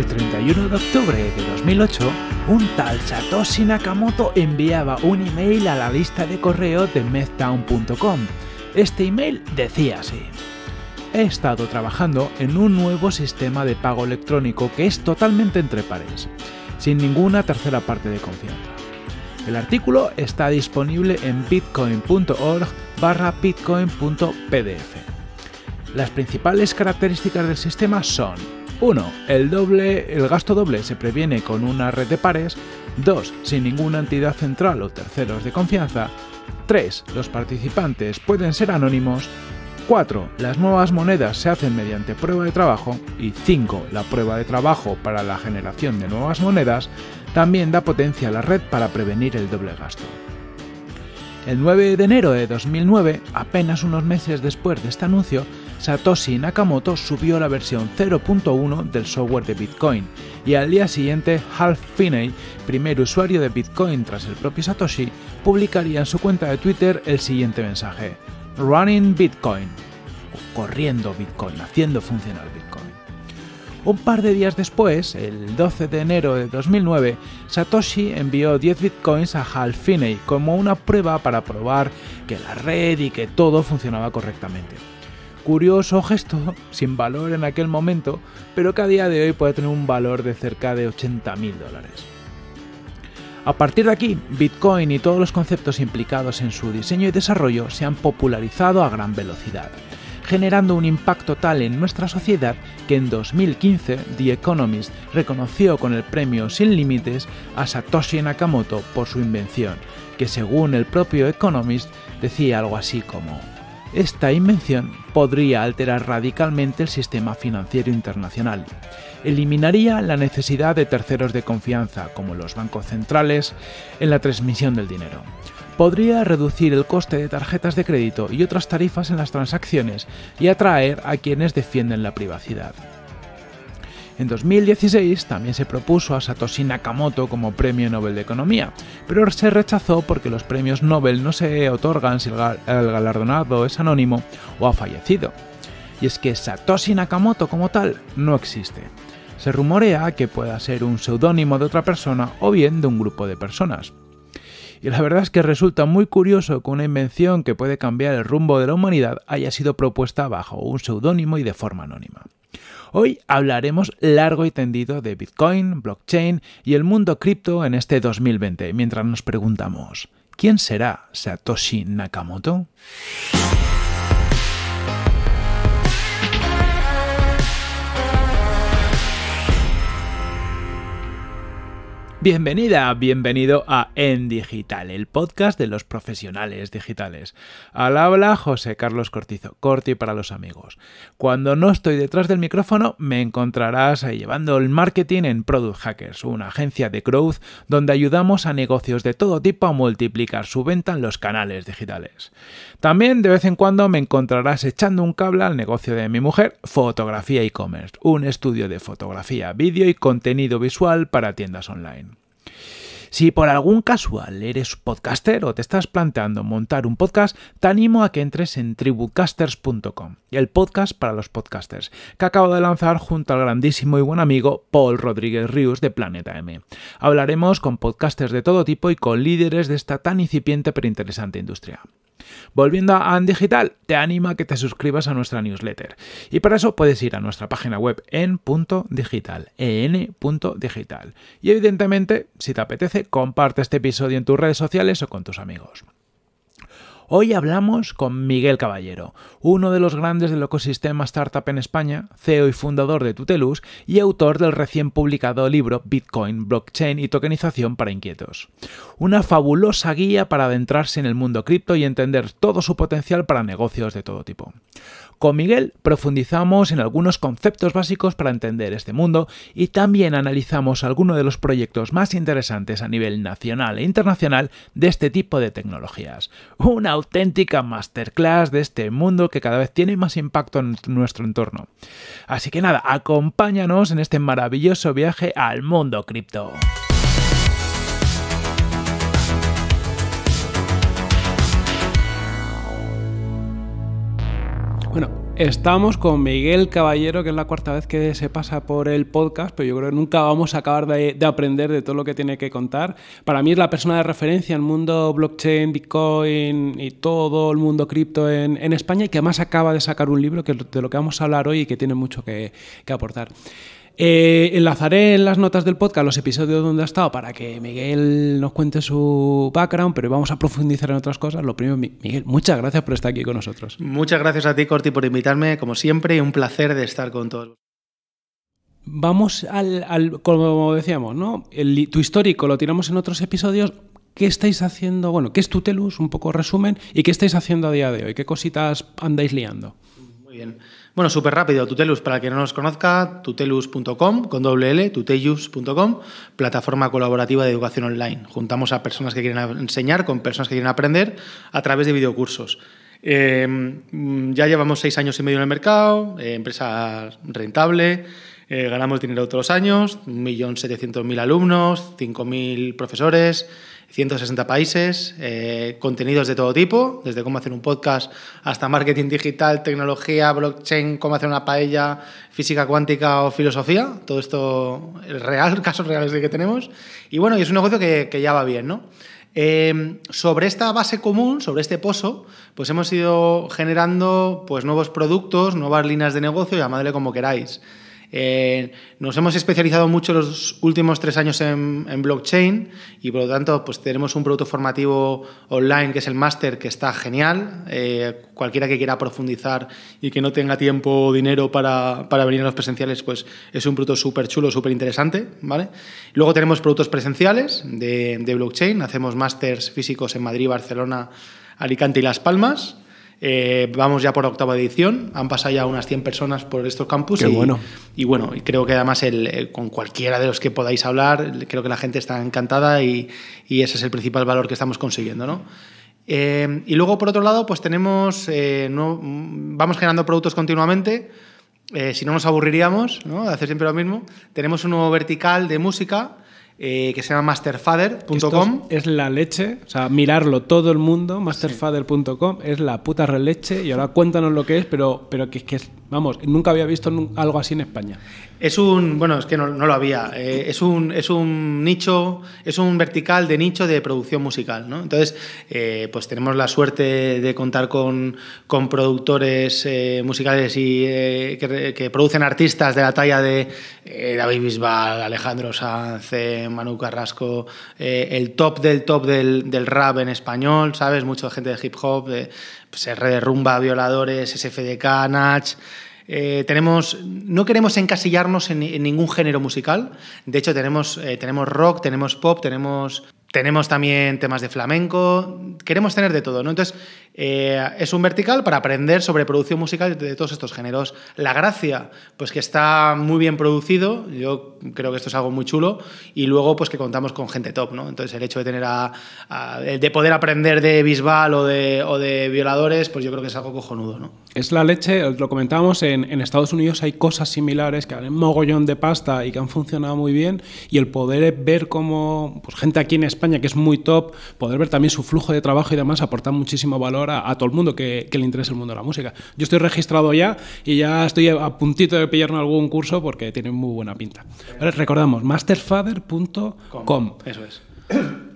El 31 de octubre de 2008, un tal Satoshi Nakamoto enviaba un email a la lista de correo de Medtown.com. Este email decía así. He estado trabajando en un nuevo sistema de pago electrónico que es totalmente entre pares, sin ninguna tercera parte de confianza. El artículo está disponible en bitcoin.org barra bitcoin.pdf. Las principales características del sistema son 1. El, doble, el gasto doble se previene con una red de pares. 2. Sin ninguna entidad central o terceros de confianza. 3. Los participantes pueden ser anónimos. 4. Las nuevas monedas se hacen mediante prueba de trabajo. Y 5. La prueba de trabajo para la generación de nuevas monedas también da potencia a la red para prevenir el doble gasto. El 9 de enero de 2009, apenas unos meses después de este anuncio, Satoshi Nakamoto subió la versión 0.1 del software de Bitcoin y al día siguiente Half Finney, primer usuario de Bitcoin tras el propio Satoshi, publicaría en su cuenta de Twitter el siguiente mensaje: Running Bitcoin, corriendo Bitcoin, haciendo funcionar Bitcoin. Un par de días después, el 12 de enero de 2009, Satoshi envió 10 bitcoins a Hal Finney como una prueba para probar que la red y que todo funcionaba correctamente curioso gesto sin valor en aquel momento, pero que a día de hoy puede tener un valor de cerca de 80.000 dólares. A partir de aquí, Bitcoin y todos los conceptos implicados en su diseño y desarrollo se han popularizado a gran velocidad, generando un impacto tal en nuestra sociedad que en 2015 The Economist reconoció con el premio Sin Límites a Satoshi Nakamoto por su invención, que según el propio Economist decía algo así como esta invención podría alterar radicalmente el sistema financiero internacional. Eliminaría la necesidad de terceros de confianza, como los bancos centrales, en la transmisión del dinero. Podría reducir el coste de tarjetas de crédito y otras tarifas en las transacciones y atraer a quienes defienden la privacidad. En 2016 también se propuso a Satoshi Nakamoto como Premio Nobel de Economía, pero se rechazó porque los premios Nobel no se otorgan si el galardonado es anónimo o ha fallecido. Y es que Satoshi Nakamoto como tal no existe. Se rumorea que pueda ser un seudónimo de otra persona o bien de un grupo de personas. Y la verdad es que resulta muy curioso que una invención que puede cambiar el rumbo de la humanidad haya sido propuesta bajo un seudónimo y de forma anónima. Hoy hablaremos largo y tendido de Bitcoin, blockchain y el mundo cripto en este 2020, mientras nos preguntamos, ¿quién será Satoshi Nakamoto? Bienvenida, bienvenido a En Digital, el podcast de los profesionales digitales. Al habla José Carlos Cortizo, Corti para los amigos. Cuando no estoy detrás del micrófono, me encontrarás ahí llevando el marketing en Product Hackers, una agencia de growth donde ayudamos a negocios de todo tipo a multiplicar su venta en los canales digitales. También de vez en cuando me encontrarás echando un cable al negocio de mi mujer, Fotografía e-commerce, un estudio de fotografía, vídeo y contenido visual para tiendas online. Si por algún casual eres podcaster o te estás planteando montar un podcast, te animo a que entres en tribucasters.com, el podcast para los podcasters, que acabo de lanzar junto al grandísimo y buen amigo Paul Rodríguez Ríos de Planeta M. Hablaremos con podcasters de todo tipo y con líderes de esta tan incipiente pero interesante industria. Volviendo a Andigital, Digital, te animo a que te suscribas a nuestra newsletter. Y para eso puedes ir a nuestra página web en digital. Y evidentemente, si te apetece, comparte este episodio en tus redes sociales o con tus amigos. Hoy hablamos con Miguel Caballero, uno de los grandes del ecosistema startup en España, CEO y fundador de Tutelus y autor del recién publicado libro Bitcoin, Blockchain y Tokenización para Inquietos. Una fabulosa guía para adentrarse en el mundo cripto y entender todo su potencial para negocios de todo tipo. Con Miguel profundizamos en algunos conceptos básicos para entender este mundo y también analizamos algunos de los proyectos más interesantes a nivel nacional e internacional de este tipo de tecnologías. Una auténtica masterclass de este mundo que cada vez tiene más impacto en nuestro entorno. Así que nada, acompáñanos en este maravilloso viaje al mundo cripto. Bueno, estamos con Miguel Caballero, que es la cuarta vez que se pasa por el podcast, pero yo creo que nunca vamos a acabar de, aprender de todo lo que tiene que contar. Para mí es la persona de referencia en el mundo blockchain, Bitcoin y todo el mundo cripto en, España y que además acaba de sacar un libro que, de lo que vamos a hablar hoy y que tiene mucho que aportar. Eh, enlazaré en las notas del podcast los episodios donde ha estado para que Miguel nos cuente su background, pero vamos a profundizar en otras cosas. Lo primero, Miguel, muchas gracias por estar aquí con nosotros. Muchas gracias a ti, Corti, por invitarme, como siempre, y un placer de estar con todos. Vamos al, como decíamos, ¿no? El, tu histórico lo tiramos en otros episodios. ¿Qué estáis haciendo? Bueno, ¿qué es tu telus, Un poco resumen. ¿Y qué estáis haciendo a día de hoy? ¿Qué cositas andáis liando? Muy bien. Bueno, súper rápido, Tutelus, para el que no nos conozca, tutelus.com, con doble L, tutelus.com, plataforma colaborativa de educación online. Juntamos a personas que quieren enseñar con personas que quieren aprender a través de videocursos. Em, ya llevamos seis años y medio en el mercado, eh, empresa rentable, eh, ganamos dinero todos los años, 1.700.000 alumnos, 5.000 profesores, 160 países, eh, contenidos de todo tipo, desde cómo hacer un podcast hasta marketing digital, tecnología, blockchain, cómo hacer una paella, física cuántica o filosofía. Todo esto es real, casos reales que tenemos. Y bueno, y es un negocio que, ya va bien, ¿no? Em, sobre esta base común, sobre este pozo, pues hemos ido generando pues, nuevos productos, nuevas líneas de negocio, llamadle como queráis. Eh, nos hemos especializado mucho los últimos tres años en, blockchain y por lo tanto pues tenemos un producto formativo online que es el máster que está genial. Eh, cualquiera que quiera profundizar y que no tenga tiempo o dinero para, venir a los presenciales pues es un producto súper chulo, súper interesante. ¿vale? Luego tenemos productos presenciales de, de blockchain. Hacemos másters físicos en Madrid, Barcelona, Alicante y Las Palmas. Eh, vamos ya por octava edición, han pasado ya unas 100 personas por estos campus. y, bueno. Y creo que además eh, con cualquiera de los que podáis hablar, creo que la gente está encantada y, ese es el principal valor que estamos consiguiendo, eh, y luego, por otro lado, pues tenemos, vamos generando productos continuamente, si no nos aburriríamos, ¿no? De hacer siempre lo mismo. Tenemos un nuevo vertical de música, eh, que se llama masterfather.com. Es la leche, o sea, mirarlo todo el mundo, masterfather.com, es la puta releche y ahora cuéntanos lo que es, pero, pero que es que es Vamos, nunca había visto algo así en España. Es un, bueno, es que no, lo había. Eh, es, un, es un nicho, es un vertical de nicho de producción musical, ¿no? Entonces, eh, pues tenemos la suerte de contar con, productores eh, musicales y que, producen artistas de la talla de David Bisbal, Alejandro Sanz, Manu Carrasco, el top del top del, del, rap en español, ¿sabes? Mucha gente de hip hop, pues, de Rumba, Violadores, SFDK, Natch... Eh, tenemos, no queremos encasillarnos en, ningún género musical. De hecho, tenemos, eh, tenemos rock, tenemos pop, tenemos tenemos también temas de flamenco, queremos tener de todo, ¿no? Entonces, eh, es un vertical para aprender sobre producción musical de todos estos géneros. La gracia, pues que está muy bien producido, yo creo que esto es algo muy chulo, y luego pues que contamos con gente top, ¿no? Entonces, el hecho de tener a, de poder aprender de Bisbal o de, o de violadores, pues yo creo que es algo cojonudo, ¿no? Es la leche, lo comentábamos, en, Estados Unidos hay cosas similares que han mogollón de pasta y que han funcionado muy bien, y el poder ver cómo pues, gente aquí en España España, que es muy top, poder ver también su flujo de trabajo y demás, aportar muchísimo valor a, todo el mundo que, le interesa el mundo de la música. Yo estoy registrado ya y ya estoy a puntito de pillarme algún curso porque tiene muy buena pinta. recordamos, masterfather.com. Eso es.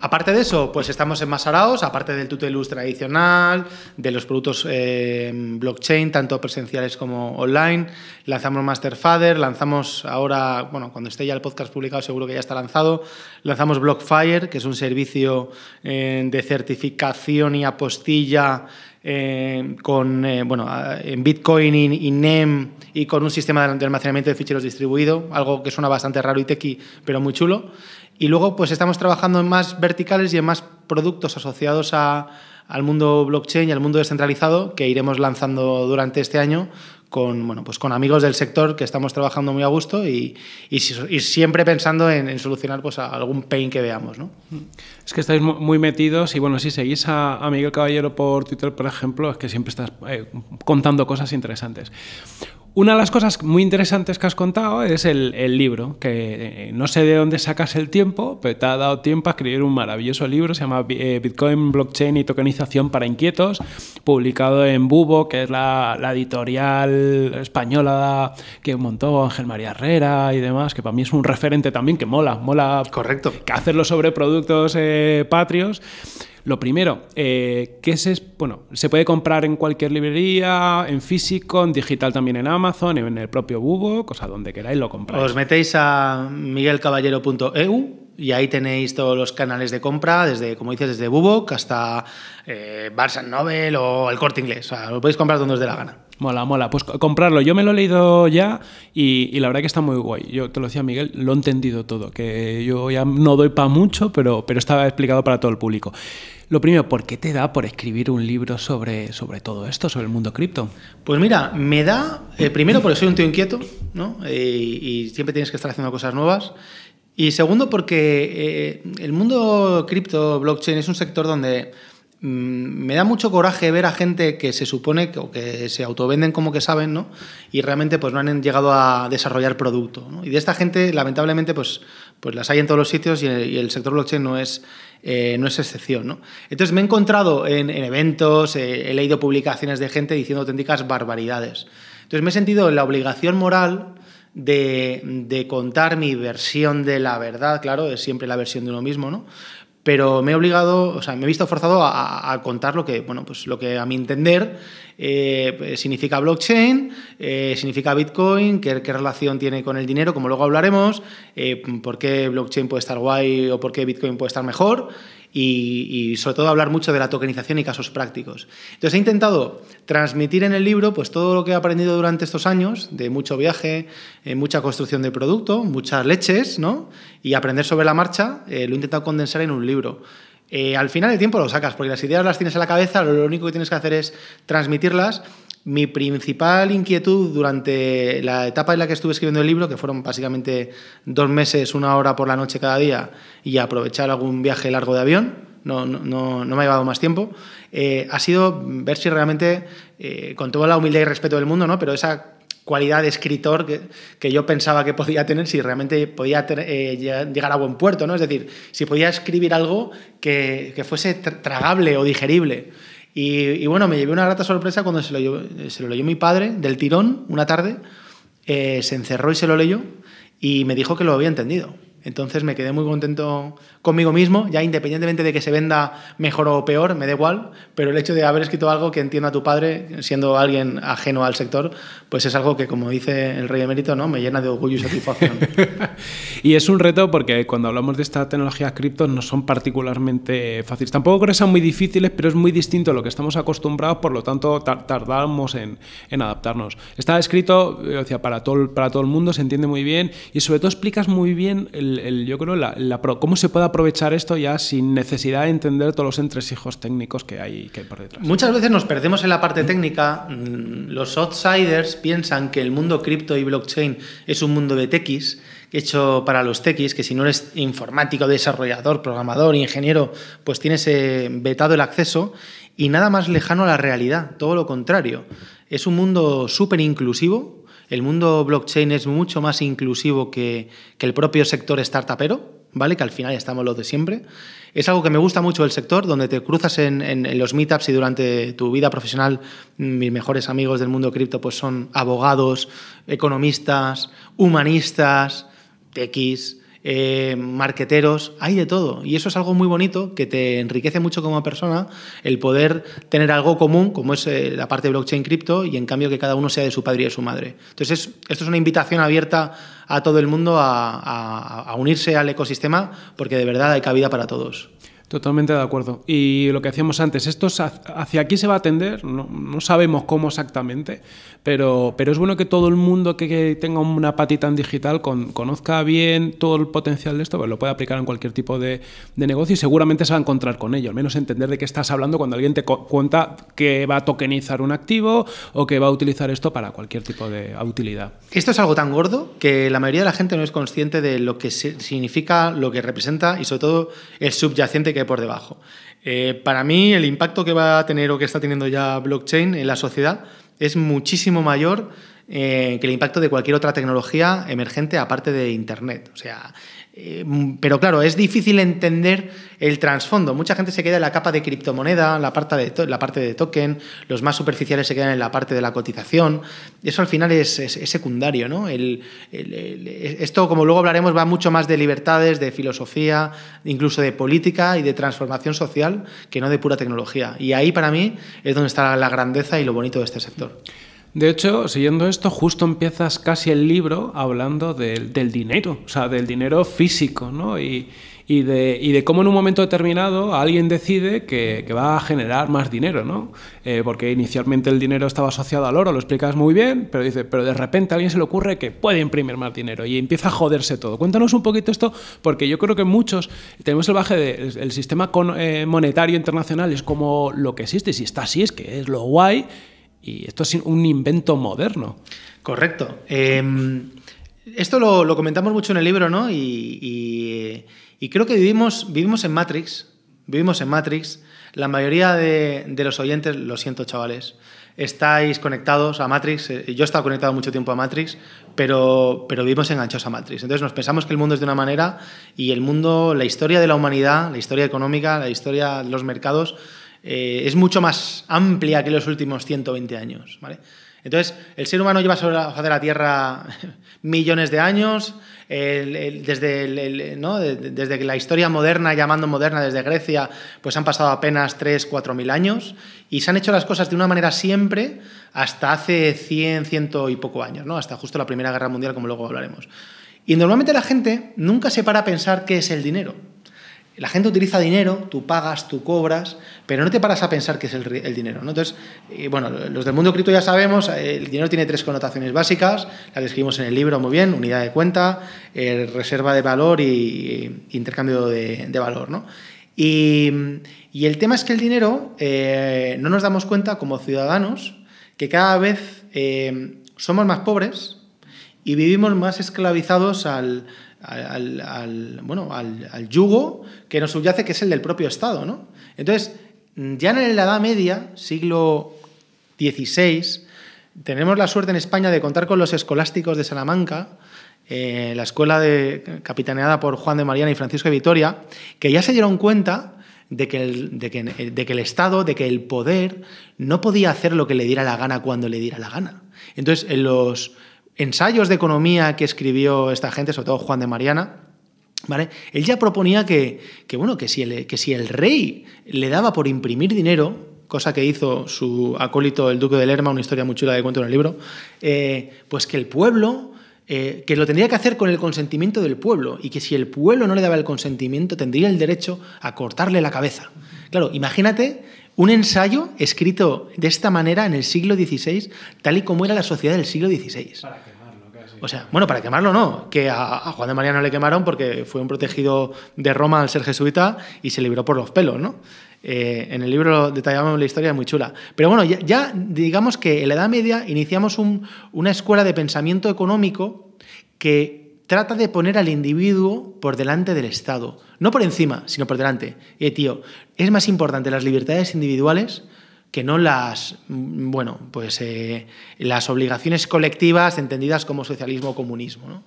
Aparte de eso, pues estamos Masaraos, aparte del Tutelus tradicional, de los productos eh, blockchain, tanto presenciales como online. Lanzamos Masterfather, lanzamos ahora, bueno, cuando esté ya el podcast publicado seguro que ya está lanzado, lanzamos Blockfire, que es un servicio de certificación y apostilla eh, con, eh, bueno, en Bitcoin y, y, NEM y con un sistema de almacenamiento de ficheros distribuido, algo que suena bastante raro y tequi, pero muy chulo. Y luego, pues estamos trabajando en más verticales y en más productos asociados al mundo blockchain y al mundo descentralizado que iremos lanzando durante este año con, bueno, pues con amigos del sector que estamos trabajando muy a gusto y, siempre pensando en, solucionar pues, algún pain que veamos. ¿no? Es que estáis muy metidos y bueno, si seguís a, Miguel Caballero por Twitter, por ejemplo, es que siempre estás eh, contando cosas interesantes. Una de las cosas muy interesantes que has contado es el, libro, que eh, no sé de dónde sacas el tiempo, pero te ha dado tiempo a escribir un maravilloso libro, se llama eh, Bitcoin, Blockchain y Tokenización para Inquietos, publicado en Bubo, que es la, editorial española que montó Ángel María Herrera y demás, que para mí es un referente también que mola, mola Correcto. hacerlo sobre productos eh, patrios. Lo primero, eh, que es bueno, se puede comprar en cualquier librería, en físico, en digital también en Amazon, en el propio o cosa donde queráis lo compráis. Os metéis a miguelcaballero.eu y ahí tenéis todos los canales de compra, desde, como dices, desde Bubok hasta eh, Barça Nobel o el corte inglés. O sea, lo podéis comprar donde os dé la gana. Mola, mola. Pues comprarlo. Yo me lo he leído ya y, la verdad que está muy guay. Yo te lo decía Miguel, lo he entendido todo. Que yo ya no doy para mucho, pero, pero estaba explicado para todo el público. Lo primero, ¿por qué te da por escribir un libro sobre, sobre todo esto, sobre el mundo cripto? Pues mira, me da, eh, primero porque soy un tío inquieto, ¿no? Eh, y siempre tienes que estar haciendo cosas nuevas. Y segundo, porque eh, el mundo cripto, blockchain, es un sector donde mm, me da mucho coraje ver a gente que se supone que, o que se autovenden como que saben, ¿no? Y realmente pues no han llegado a desarrollar producto. Y de esta gente, lamentablemente, pues, pues, las hay en todos los sitios y, el sector blockchain no es, eh, excepción, Entonces me he encontrado en, eventos, eh, he leído publicaciones de gente diciendo auténticas barbaridades. Entonces me he sentido en la obligación moral de, contar mi versión de la verdad, claro, es siempre la versión de uno mismo, ¿no? Pero me he obligado, o sea, me he visto forzado a, contar lo que, bueno, pues lo que a mi entender eh, pues, significa blockchain, eh, significa Bitcoin, qué, relación tiene con el dinero, como luego hablaremos, eh, por qué blockchain puede estar guay o por qué Bitcoin puede estar mejor y, sobre todo hablar mucho de la tokenización y casos prácticos. Entonces he intentado transmitir en el libro pues, todo lo que he aprendido durante estos años, de mucho viaje, eh, mucha construcción de producto, muchas leches, ¿no? Y aprender sobre la marcha, eh, lo he intentado condensar en un libro. Eh, al final el tiempo lo sacas, porque las ideas las tienes en la cabeza, lo único que tienes que hacer es transmitirlas mi principal inquietud durante la etapa en la que estuve escribiendo el libro, que fueron básicamente dos meses, una hora por la noche cada día, y aprovechar algún viaje largo de avión, no, me ha llevado más tiempo, eh, ha sido ver si realmente, eh, con toda la humildad y respeto del mundo, ¿no? pero esa cualidad de escritor que, yo pensaba que podía tener si realmente podía eh, llegar a buen puerto, ¿no? Es decir, si podía escribir algo que fuese tragable o digerible. Y, bueno, me llevé una grata sorpresa cuando se lo, leyó mi padre del tirón una tarde, eh, se encerró y se lo leyó y me dijo que lo había entendido. Entonces me quedé muy contento conmigo mismo, ya independientemente de que se venda mejor o peor, me da igual, pero el hecho de haber escrito algo que entienda tu padre, siendo alguien ajeno al sector, pues es algo que, como dice el rey emérito, ¿no? me llena de orgullo y satisfacción. y es un reto porque cuando hablamos de esta tecnología cripto no son particularmente fáciles. Tampoco creo que sean muy difíciles, pero es muy distinto a lo que estamos acostumbrados, por lo tanto tardamos en, adaptarnos. Está escrito o sea, para, todo, para todo el mundo, se entiende muy bien y sobre todo explicas muy bien el yo creo, cómo se puede aprovechar esto ya sin necesidad de entender todos los entresijos técnicos que hay, por detrás. Muchas veces nos perdemos en la parte técnica. Mm, los outsiders piensan que el mundo cripto y blockchain es un mundo de techis hecho para los techis, que si no eres informático, desarrollador, programador, ingeniero, pues tienes eh, vetado el acceso y nada más lejano a la realidad, todo lo contrario. Es un mundo súper inclusivo, el mundo blockchain es mucho más inclusivo que, el propio sector startupero, ¿vale? Que al final ya estamos los de siempre. Es algo que me gusta mucho del sector, donde te cruzas en, los meetups y durante tu vida profesional, mis mejores amigos del mundo cripto pues son abogados, economistas, humanistas, techis, eh, marqueteros, hay de todo. Y eso es algo muy bonito que te enriquece mucho como persona el poder tener algo común, como es eh, la parte de blockchain cripto, y en cambio que cada uno sea de su padre y de su madre. Entonces, esto es una invitación abierta a todo el mundo a unirse al ecosistema porque de verdad hay cabida para todos. Totalmente de acuerdo. Y lo que hacíamos antes, esto hacia aquí se va a atender, no, sabemos cómo exactamente, pero, pero, es bueno que todo el mundo que, tenga una patita en digital con, conozca bien todo el potencial de esto, pues lo puede aplicar en cualquier tipo de, de, negocio y seguramente se va a encontrar con ello, al menos entender de qué estás hablando cuando alguien te cuenta que va a tokenizar un activo o que va a utilizar esto para cualquier tipo de utilidad. Esto es algo tan gordo que la mayoría de la gente no es consciente de lo que significa, lo que representa y sobre todo el subyacente que por debajo. Eh, para mí, el impacto que va a tener o que está teniendo ya blockchain en la sociedad es muchísimo mayor eh, que el impacto de cualquier otra tecnología emergente aparte de Internet. O sea, eh, pero claro, es difícil entender el trasfondo. Mucha gente se queda en la capa de criptomoneda, la parte de, la parte de token, los más superficiales se quedan en la parte de la cotización. Eso al final es, secundario, ¿no? esto, como luego hablaremos, va mucho más de libertades, de filosofía, incluso de política y de transformación social, que no de pura tecnología. Y ahí, para mí, es donde está la grandeza y lo bonito de este sector. De hecho, siguiendo esto, justo empiezas casi el libro hablando del, dinero, o sea, del dinero físico, ¿no? Y, de, cómo en un momento determinado alguien decide que, va a generar más dinero, ¿no? Eh, porque inicialmente el dinero estaba asociado al oro, lo explicas muy bien, pero dice, pero de repente a alguien se le ocurre que puede imprimir más dinero y empieza a joderse todo. Cuéntanos un poquito esto, porque yo creo que muchos tenemos el baje del sistema eh, monetario internacional, es como lo que existe, y si está así es que es lo guay y esto es un invento moderno. Correcto. Em, esto lo, comentamos mucho en el libro, ¿no? Y, creo que vivimos, vivimos en Matrix. Vivimos en Matrix. La mayoría de, los oyentes, lo siento, chavales, estáis conectados a Matrix. Eh, yo he estado conectado mucho tiempo a Matrix, pero, pero vivimos enganchados a Matrix. Entonces nos pensamos que el mundo es de una manera y el mundo, la historia de la humanidad, la historia económica, la historia de los mercados, eh, es mucho más amplia que los últimos 120 años. Entonces, el ser humano lleva sobre la hoja de la Tierra millones de años, desde, la historia moderna, llamando moderna desde Grecia, pues han pasado apenas 3, 4 mil años y se han hecho las cosas de una manera siempre hasta hace 100, ciento y poco años, ¿no? hasta justo la Primera Guerra Mundial, como luego hablaremos. Y normalmente la gente nunca se para a pensar qué es el dinero la gente utiliza dinero, tú pagas, tú cobras, pero no te paras a pensar qué es el, dinero. Entonces, eh, bueno, los del mundo cripto ya sabemos, eh, el dinero tiene tres connotaciones básicas, las que escribimos en el libro muy bien, unidad de cuenta, eh, reserva de valor y, intercambio de, valor. ¿no? y, el tema es que el dinero no nos damos cuenta como ciudadanos que cada vez somos más pobres y vivimos más esclavizados al, al, bueno, al, yugo que nos subyace, que es el del propio Estado. ¿no? Entonces, ya en la Edad Media, siglo XVI, tenemos la suerte en España de contar con los escolásticos de Salamanca, eh, la escuela de, capitaneada por Juan de Mariana y Francisco de Vitoria, que ya se dieron cuenta de que, el, de, que, de que, el, Estado, de que el poder no podía hacer lo que le diera la gana cuando le diera la gana. Entonces, en los ensayos de economía que escribió esta gente, sobre todo Juan de Mariana, ¿Vale? Él ya proponía que, bueno, que, si el, que si el rey le daba por imprimir dinero, cosa que hizo su acólito el duque de Lerma, una historia muy chula que cuento en el libro, eh, pues que el pueblo, eh, que lo tendría que hacer con el consentimiento del pueblo, y que si el pueblo no le daba el consentimiento, tendría el derecho a cortarle la cabeza. Claro, imagínate un ensayo escrito de esta manera en el siglo XVI, tal y como era la sociedad del siglo XVI. Para quemarlo, casi. O sea, bueno, para quemarlo no, que a, Juan de María no le quemaron porque fue un protegido de Roma al ser jesuita y se libró por los pelos, ¿no? Eh, en el libro detallamos la historia, muy chula. Pero bueno, ya, digamos que en la Edad Media iniciamos una escuela de pensamiento económico que trata de poner al individuo por delante del Estado. No por encima, sino por delante. Eh, es más importante las libertades individuales que no las, mm, bueno, pues eh, las obligaciones colectivas entendidas como socialismo o comunismo.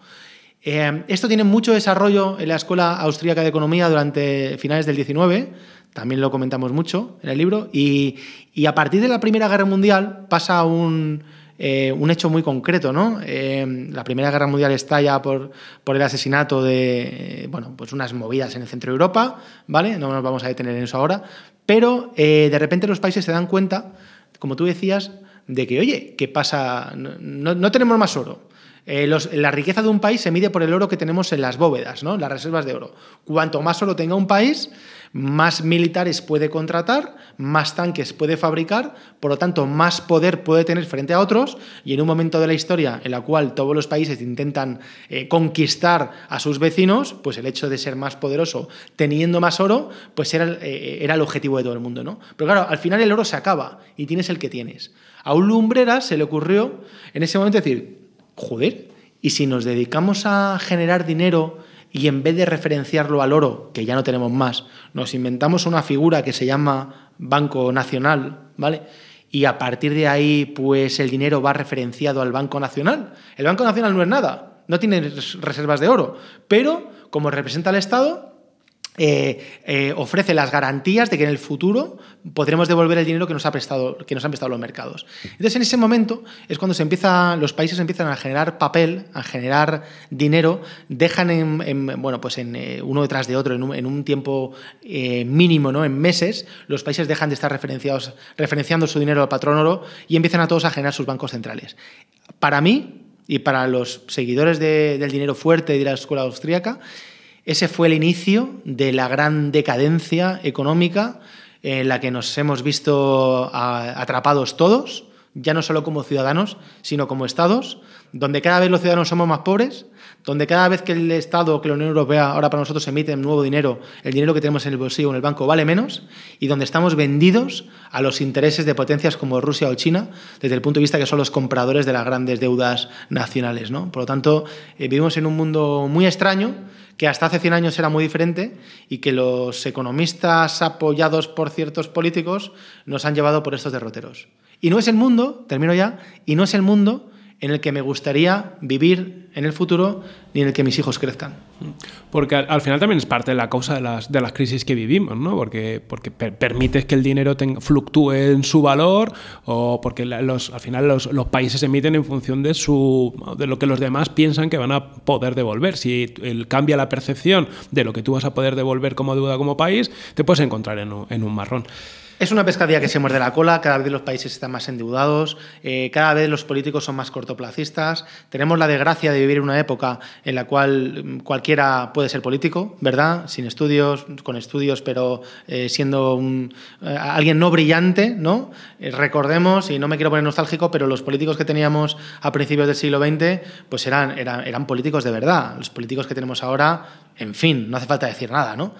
Eh, esto tiene mucho desarrollo en la Escuela Austríaca de Economía durante finales del 19, también lo comentamos mucho en el libro, y, y a partir de la Primera Guerra Mundial pasa un, eh, un hecho muy concreto, ¿no? Eh, la Primera Guerra Mundial estalla por, por el asesinato de, eh, bueno, pues unas movidas en el centro de Europa, ¿vale? No nos vamos a detener en eso ahora, pero de repente los países se dan cuenta, como tú decías, de que, oye, ¿qué pasa? No, tenemos más oro. la riqueza de un país se mide por el oro que tenemos en las bóvedas, ¿no? las reservas de oro. Cuanto más oro tenga un país, más militares puede contratar, más tanques puede fabricar, por lo tanto, más poder puede tener frente a otros y en un momento de la historia en la cual todos los países intentan eh, conquistar a sus vecinos, pues el hecho de ser más poderoso teniendo más oro, pues eh, eh, era, el objetivo de todo el mundo, ¿no? Pero claro, al final el oro se acaba y tienes el que tienes. A un lumbrera se le ocurrió en ese momento decir, joder, ¿y si nos dedicamos a generar dinero y en vez de referenciarlo al oro, que ya no tenemos más, nos inventamos una figura que se llama Banco Nacional, ¿vale? Y a partir de ahí, pues el dinero va referenciado al Banco Nacional. El Banco Nacional no es nada, no tiene reservas de oro, pero como representa al Estado, eh, eh, ofrece las garantías de que en el futuro podremos devolver el dinero que nos, ha prestado, que nos han prestado los mercados. Entonces, en ese momento es cuando se empieza, los países empiezan a generar papel, a generar dinero, dejan bueno, pues en, eh, uno detrás de otro, en un, tiempo mínimo, ¿no? en meses, los países dejan de estar referenciados, referenciando su dinero al patrón oro y empiezan a todos a generar sus bancos centrales. Para mí y para los seguidores del dinero fuerte y de la escuela austríaca, ese fue el inicio de la gran decadencia económica en la que nos hemos visto atrapados todos, ya no solo como ciudadanos, sino como estados, donde cada vez los ciudadanos somos más pobres, donde cada vez que el Estado, que la Unión Europea ahora para nosotros emite nuevo dinero, el dinero que tenemos en el bolsillo o en el banco vale menos, y donde estamos vendidos a los intereses de potencias como Rusia o China, desde el punto de vista que son los compradores de las grandes deudas nacionales. ¿no? Por lo tanto, eh, vivimos en un mundo muy extraño que hasta hace 100 años era muy diferente y que los economistas apoyados por ciertos políticos nos han llevado por estos derroteros. Y no es el mundo, termino ya, y no es el mundo en el que me gustaría vivir en el futuro ni en el que mis hijos crezcan. Porque al, final también es parte de la causa de las, crisis que vivimos, ¿no? Porque, porque permites que el dinero fluctúe en su valor o porque los, al final los, los, países emiten en función de, su, de lo que los demás piensan que van a poder devolver. Si cambia la percepción de lo que tú vas a poder devolver como deuda como país, te puedes encontrar en en un marrón. Es una pescadilla que se muerde la cola, cada vez los países están más endeudados, eh, cada vez los políticos son más cortoplacistas, tenemos la desgracia de vivir una época en la cual mm, cualquiera puede ser político, ¿verdad? Sin estudios, con estudios, pero eh, siendo eh, alguien no brillante, ¿no? recordemos, y no me quiero poner nostálgico, pero los políticos que teníamos a principios del siglo XX, pues eran, eran, eran políticos de verdad. Los políticos que tenemos ahora, en fin, no hace falta decir nada, ¿no?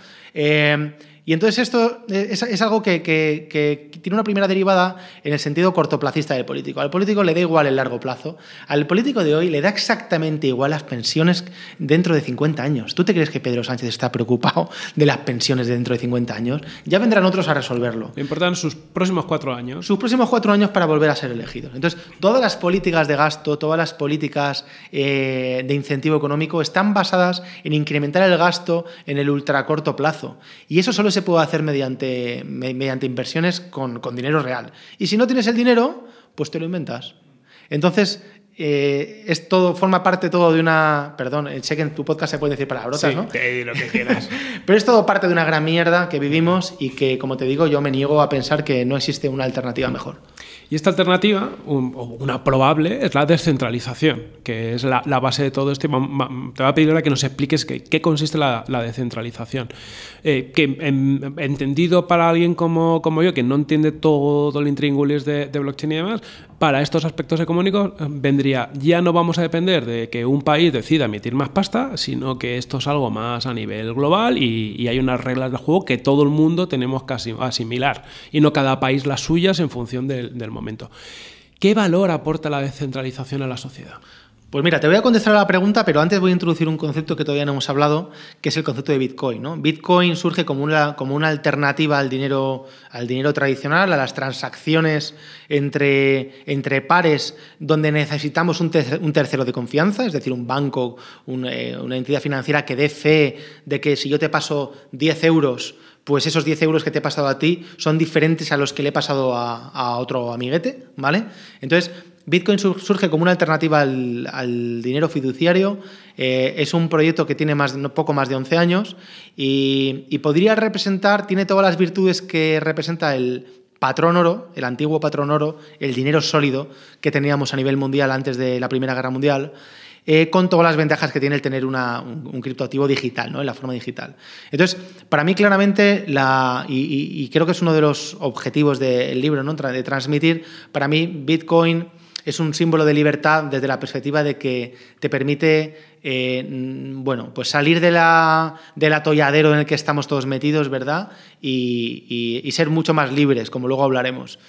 Y entonces esto eh, es, algo que, tiene una primera derivada en el sentido cortoplacista del político. Al político le da igual el largo plazo. Al político de hoy le da exactamente igual las pensiones dentro de 50 años. ¿Tú te crees que Pedro Sánchez está preocupado de las pensiones dentro de 50 años? Ya vendrán otros a resolverlo. Le importan sus próximos cuatro años. Sus próximos cuatro años para volver a ser elegidos. Entonces, todas las políticas de gasto, todas las políticas eh, de incentivo económico están basadas en incrementar el gasto en el ultracorto plazo. Y eso solo es se puede hacer mediante, mediante inversiones con, con dinero real. Y si no tienes el dinero, pues te lo inventas. Entonces, eh, es todo, forma parte todo de una. Perdón, eh, sé que en tu podcast se puede decir palabrotas, sí, ¿no? lo que quieras. Pero es todo parte de una gran mierda que vivimos y que, como te digo, yo me niego a pensar que no existe una alternativa mejor. Y esta alternativa, una probable, es la descentralización, que es la, base de todo esto. Te voy a pedir ahora que nos expliques qué, qué consiste la, descentralización. Eh, que em, entendido para alguien como, yo, que no entiende todo el intríngulis de blockchain y demás, para estos aspectos económicos eh, vendría, ya no vamos a depender de que un país decida emitir más pasta, sino que esto es algo más a nivel global y, hay unas reglas de juego que todo el mundo tenemos que asimilar y no cada país las suyas en función del momento. ¿Qué valor aporta la descentralización a la sociedad? Pues mira, te voy a contestar a la pregunta, pero antes voy a introducir un concepto que todavía no hemos hablado, que es el concepto de Bitcoin. Bitcoin surge como una, como una alternativa al dinero, al dinero tradicional, a las transacciones entre, entre pares, donde necesitamos un, tercero de confianza, es decir, un banco, eh, una entidad financiera que dé fe de que si yo te paso 10 euros, pues esos 10 euros que te he pasado a ti son diferentes a los que le he pasado a, otro amiguete, ¿vale? Entonces, Bitcoin surge como una alternativa al, dinero fiduciario. Eh, es un proyecto que tiene más, poco más de 11 años y, podría representar, tiene todas las virtudes que representa el patrón oro, el antiguo patrón oro, el dinero sólido que teníamos a nivel mundial antes de la Primera Guerra Mundial. Eh, con todas las ventajas que tiene el tener un, criptoactivo digital, ¿no? en la forma digital. Entonces, para mí claramente, la, y, creo que es uno de los objetivos del libro, ¿no? de transmitir, para mí Bitcoin es un símbolo de libertad desde la perspectiva de que te permite eh, mm, bueno, pues salir de la, del atolladero en el que estamos todos metidos, ¿verdad? Y, ser mucho más libres, como luego hablaremos.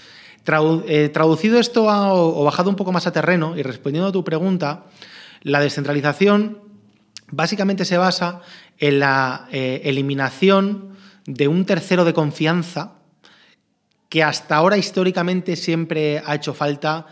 Eh, traducido esto o, bajado un poco más a terreno y respondiendo a tu pregunta, la descentralización básicamente se basa en la eh, eliminación de un tercero de confianza que hasta ahora históricamente siempre ha hecho falta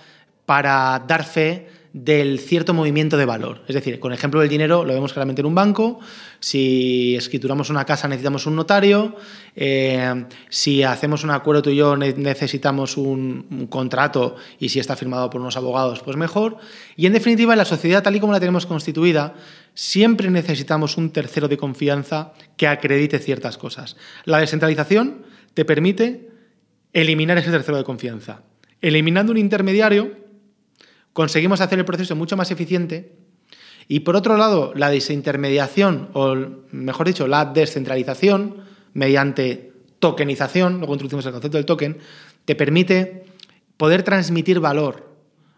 para dar fe del cierto movimiento de valor. Es decir, con el ejemplo del dinero lo vemos claramente en un banco, si escrituramos una casa necesitamos un notario, eh, si hacemos un acuerdo tú y yo necesitamos un, contrato y si está firmado por unos abogados, pues mejor. Y en definitiva, en la sociedad tal y como la tenemos constituida, siempre necesitamos un tercero de confianza que acredite ciertas cosas. La descentralización te permite eliminar ese tercero de confianza. Eliminando un intermediario, conseguimos hacer el proceso mucho más eficiente. Y por otro lado, la desintermediación, o mejor dicho, la descentralización mediante tokenización, luego introducimos el concepto del token, te permite poder transmitir valor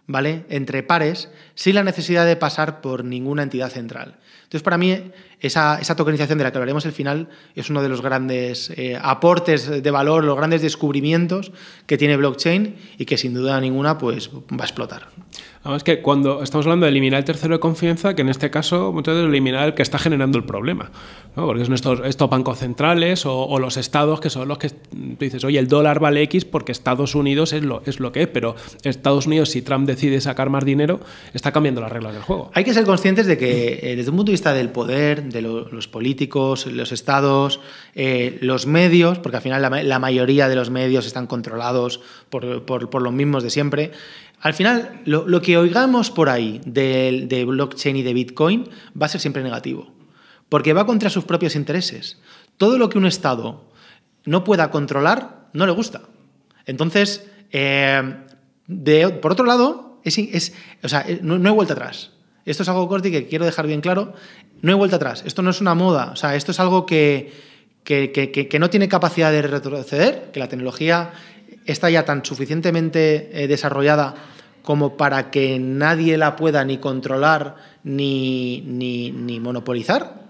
¿vale? Entre pares, sin la necesidad de pasar por ninguna entidad central. Entonces, para mí, esa, tokenización de la que hablaremos al final es uno de los grandes eh, aportes de valor, los grandes descubrimientos que tiene blockchain y que sin duda ninguna pues, va a explotar. Además que cuando estamos hablando de eliminar el tercero de confianza, que en este caso muchas veces eliminar el que está generando el problema porque son estos, bancos centrales o, los estados que son los que dices, oye, el dólar vale X porque Estados Unidos es lo, es lo que es, pero Estados Unidos, si Trump decide sacar más dinero, está cambiando las reglas del juego. Hay que ser conscientes de que eh, desde un punto de vista del poder, de los políticos, los estados, eh, los medios, porque al final la, mayoría de los medios están controlados por, los mismos de siempre, al final, lo, que oigamos por ahí de, blockchain y de Bitcoin va a ser siempre negativo porque va contra sus propios intereses. Todo lo que un Estado no pueda controlar, no le gusta. Entonces, eh, por otro lado, es, es eh, no, hay vuelta atrás. Esto es algo corti que quiero dejar bien claro. No hay vuelta atrás. Esto no es una moda. O sea, esto es algo que, no tiene capacidad de retroceder, que la tecnología está ya tan suficientemente eh, desarrollada como para que nadie la pueda ni controlar ni, ni, ni monopolizar.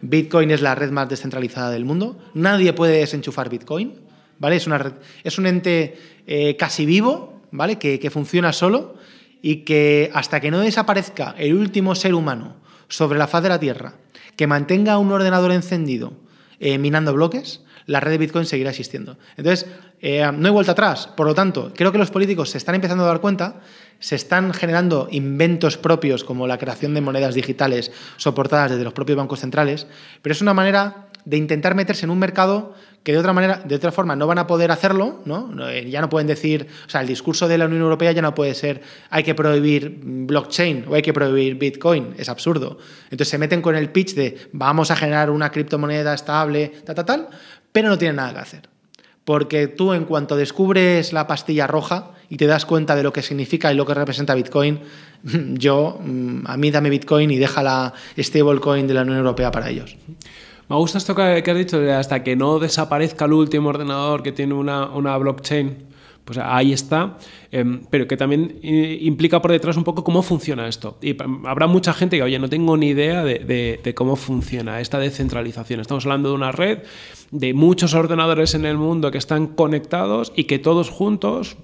Bitcoin es la red más descentralizada del mundo. Nadie puede desenchufar Bitcoin, ¿vale? Es, una es un ente eh, casi vivo, ¿vale? Que, funciona solo y que hasta que no desaparezca el último ser humano sobre la faz de la Tierra que mantenga un ordenador encendido eh, minando bloques, la red de Bitcoin seguirá existiendo. Entonces, eh, no hay vuelta atrás. Por lo tanto, creo que los políticos se están empezando a dar cuenta se están generando inventos propios como la creación de monedas digitales soportadas desde los propios bancos centrales, pero es una manera de intentar meterse en un mercado que de otra manera, de otra forma no van a poder hacerlo, eh, Ya no pueden decir, o sea, el discurso de la Unión Europea ya no puede ser hay que prohibir blockchain o hay que prohibir Bitcoin, es absurdo. Entonces se meten con el pitch de vamos a generar una criptomoneda estable, tal, tal, pero no tienen nada que hacer porque tú en cuanto descubres la pastilla roja y te das cuenta de lo que significa y lo que representa Bitcoin, yo, mm, a mí dame Bitcoin y déjala la stablecoin de la Unión Europea para ellos. Me gusta esto que, has dicho, hasta que no desaparezca el último ordenador que tiene una blockchain pues ahí está, em, pero que también eh, implica por detrás un poco cómo funciona esto. Y em, habrá mucha gente que, oye, no tengo ni idea de, de cómo funciona esta descentralización. Estamos hablando de una red de muchos ordenadores en el mundo que están conectados y que todos juntos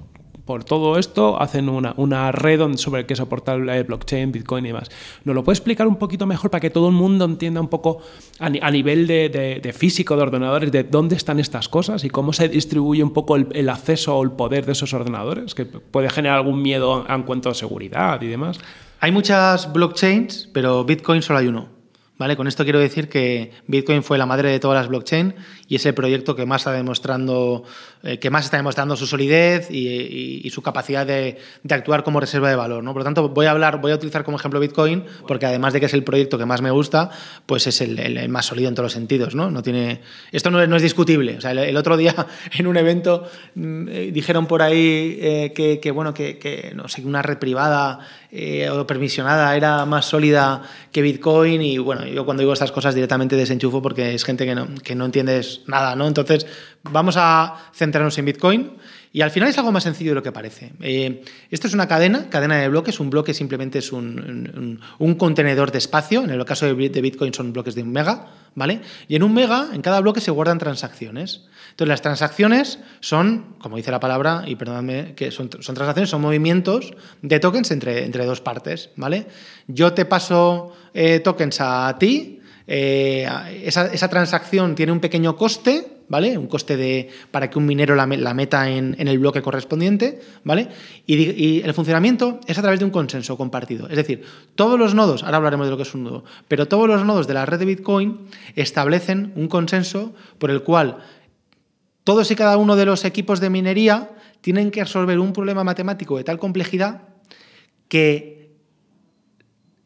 por todo esto hacen una, una red sobre que soportar el blockchain, Bitcoin y demás. ¿Nos lo puede explicar un poquito mejor para que todo el mundo entienda un poco a, nivel de, físico, de ordenadores, de dónde están estas cosas y cómo se distribuye un poco el, el acceso o el poder de esos ordenadores? Que puede generar algún miedo en cuanto a seguridad y demás. Hay muchas blockchains, pero Bitcoin solo hay uno. Con esto quiero decir que Bitcoin fue la madre de todas las blockchain y es el proyecto que más está demostrando, eh, que más está demostrando su solidez y, su capacidad de, actuar como reserva de valor, ¿no? Por lo tanto, voy a hablar, voy a utilizar como ejemplo Bitcoin porque además de que es el proyecto que más me gusta, pues es el, más sólido en todos los sentidos, ¿no? no tiene, esto no, no es discutible. el, otro día en un evento mm, eh, dijeron por ahí eh, que, bueno, que, que, no sé, una red privada o permisionada era más sólida que Bitcoin y bueno, yo cuando digo estas cosas directamente desenchufo porque es gente que no, que entiendes nada, ¿no? Entonces, vamos a centrarnos en Bitcoin. Y al final es algo más sencillo de lo que parece. Eh, esto es una cadena, cadena de bloques. Un bloque simplemente es un, contenedor de espacio. En el caso de Bitcoin son bloques de un mega, ¿vale? Y en un mega, en cada bloque se guardan transacciones. Entonces las transacciones son, como dice la palabra, y perdóname, que son, transacciones, son movimientos de tokens entre, entre dos partes, ¿vale? Yo te paso eh, tokens a ti, eh, esa, transacción tiene un pequeño coste, ¿vale? Un coste de, para que un minero la, meta en, el bloque correspondiente, ¿vale? Y, y, el funcionamiento es a través de un consenso compartido. Es decir, todos los nodos, ahora hablaremos de lo que es un nodo, pero todos los nodos de la red de Bitcoin establecen un consenso por el cual todos y cada uno de los equipos de minería tienen que resolver un problema matemático de tal complejidad que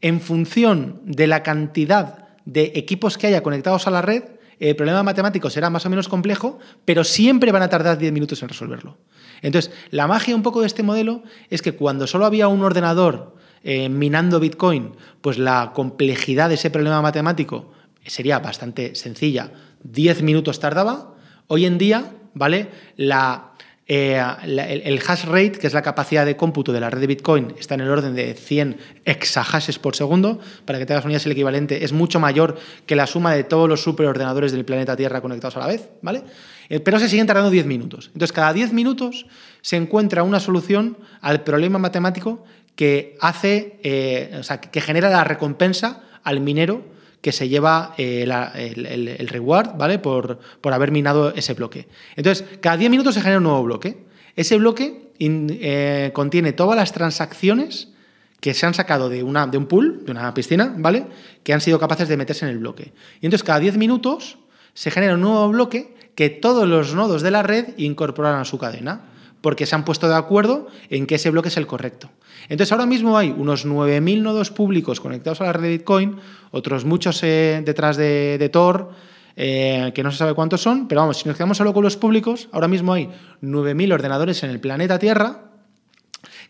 en función de la cantidad de equipos que haya conectados a la red, el problema matemático será más o menos complejo, pero siempre van a tardar 10 minutos en resolverlo. Entonces, la magia un poco de este modelo es que cuando solo había un ordenador eh, minando Bitcoin, pues la complejidad de ese problema matemático sería bastante sencilla. 10 minutos tardaba. Hoy en día, ¿vale? La eh, el, hash rate, que es la capacidad de cómputo de la red de Bitcoin, está en el orden de 100 exahashes por segundo. Para que te hagas una el equivalente, es mucho mayor que la suma de todos los superordenadores del planeta Tierra conectados a la vez, ¿vale? Eh, pero se siguen tardando 10 minutos. Entonces, cada 10 minutos se encuentra una solución al problema matemático que hace, eh, o sea, que genera la recompensa al minero que se lleva eh, el, reward, ¿vale? Por, por, haber minado ese bloque. Entonces, cada 10 minutos se genera un nuevo bloque. Ese bloque eh, contiene todas las transacciones que se han sacado de, una, de un pool, de una piscina, ¿vale? Que han sido capaces de meterse en el bloque. Y entonces, cada 10 minutos se genera un nuevo bloque que todos los nodos de la red incorporan a su cadena porque se han puesto de acuerdo en que ese bloque es el correcto. Entonces ahora mismo hay unos 9.000 nodos públicos conectados a la red de Bitcoin, otros muchos eh, detrás de, Tor, eh, que no se sabe cuántos son, pero vamos, si nos quedamos solo con los públicos, ahora mismo hay 9.000 ordenadores en el planeta Tierra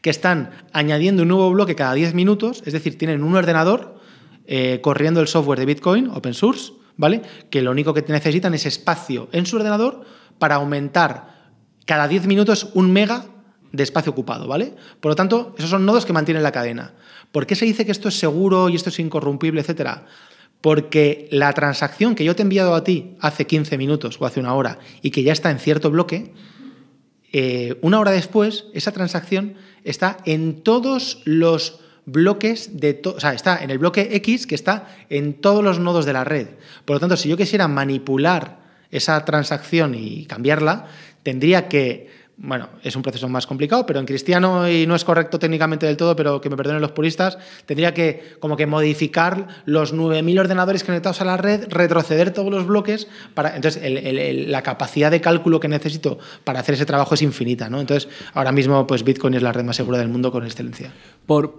que están añadiendo un nuevo bloque cada 10 minutos, es decir, tienen un ordenador eh, corriendo el software de Bitcoin, open source, ¿vale? Que lo único que necesitan es espacio en su ordenador para aumentar cada 10 minutos un mega de espacio ocupado, ¿vale? Por lo tanto, esos son nodos que mantienen la cadena. ¿Por qué se dice que esto es seguro y esto es incorrumpible, etcétera? Porque la transacción que yo te he enviado a ti hace 15 minutos o hace una hora y que ya está en cierto bloque, eh, una hora después, esa transacción está en todos los bloques de o sea, está en el bloque X que está en todos los nodos de la red. Por lo tanto, si yo quisiera manipular esa transacción y cambiarla, tendría que bueno, es un proceso más complicado, pero en cristiano, y no es correcto técnicamente del todo, pero que me perdonen los puristas, tendría que como que modificar los 9.000 ordenadores conectados a la red, retroceder todos los bloques, para, entonces la capacidad de cálculo que necesito para hacer ese trabajo es infinita, Entonces, ahora mismo pues Bitcoin es la red más segura del mundo con excelencia. Por,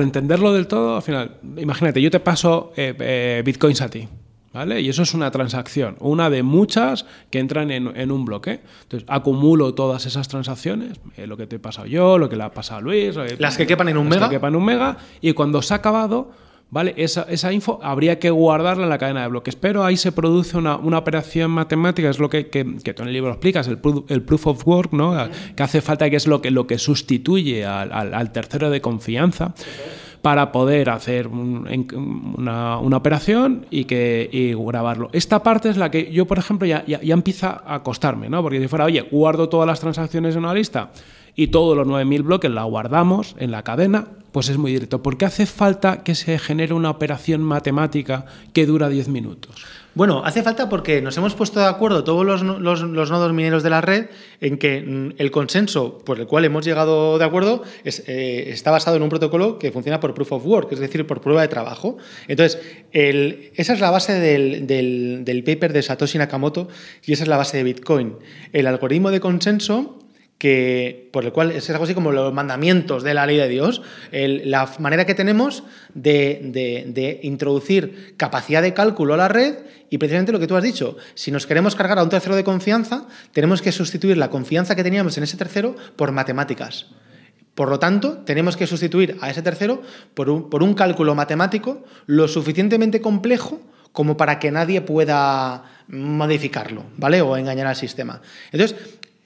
entenderlo del todo, al final, imagínate, yo te paso eh, eh, Bitcoins a ti. ¿Vale? Y eso es una transacción, una de muchas que entran en, en un bloque. Entonces, acumulo todas esas transacciones, eh, lo que te he pasado yo, lo que le ha pasado a Luis. Eh, las que quepan en un las mega. Que quepan en un mega, y cuando se ha acabado, ¿vale? Esa, esa, info habría que guardarla en la cadena de bloques, pero ahí se produce una, operación matemática, es lo que, que, tú en el libro explicas, el, proof, el proof of work, ¿no? Que hace falta, que es lo que, lo que sustituye al, tercero de confianza para poder hacer una, operación y, que, y grabarlo. Esta parte es la que yo, por ejemplo, ya, ya, empieza a costarme, ¿no? Porque si fuera, oye, guardo todas las transacciones en una lista y todos los 9.000 bloques la guardamos en la cadena, pues es muy directo. ¿Por qué hace falta que se genere una operación matemática que dura 10 minutos. Bueno, hace falta porque nos hemos puesto de acuerdo todos los, nodos mineros de la red en que mm, el consenso por el cual hemos llegado de acuerdo eh, está basado en un protocolo que funciona por proof of work, es decir, por prueba de trabajo. Entonces, esa es la base del, del paper de Satoshi Nakamoto y esa es la base de Bitcoin. El algoritmo de consenso que por el cual es algo así como los mandamientos de la ley de Dios, la manera que tenemos de, introducir capacidad de cálculo a la red y precisamente lo que tú has dicho, si nos queremos cargar a un tercero de confianza, tenemos que sustituir la confianza que teníamos en ese tercero por matemáticas. Por lo tanto, tenemos que sustituir a ese tercero por un, por un cálculo matemático lo suficientemente complejo como para que nadie pueda modificarlo, ¿vale? O engañar al sistema. Entonces,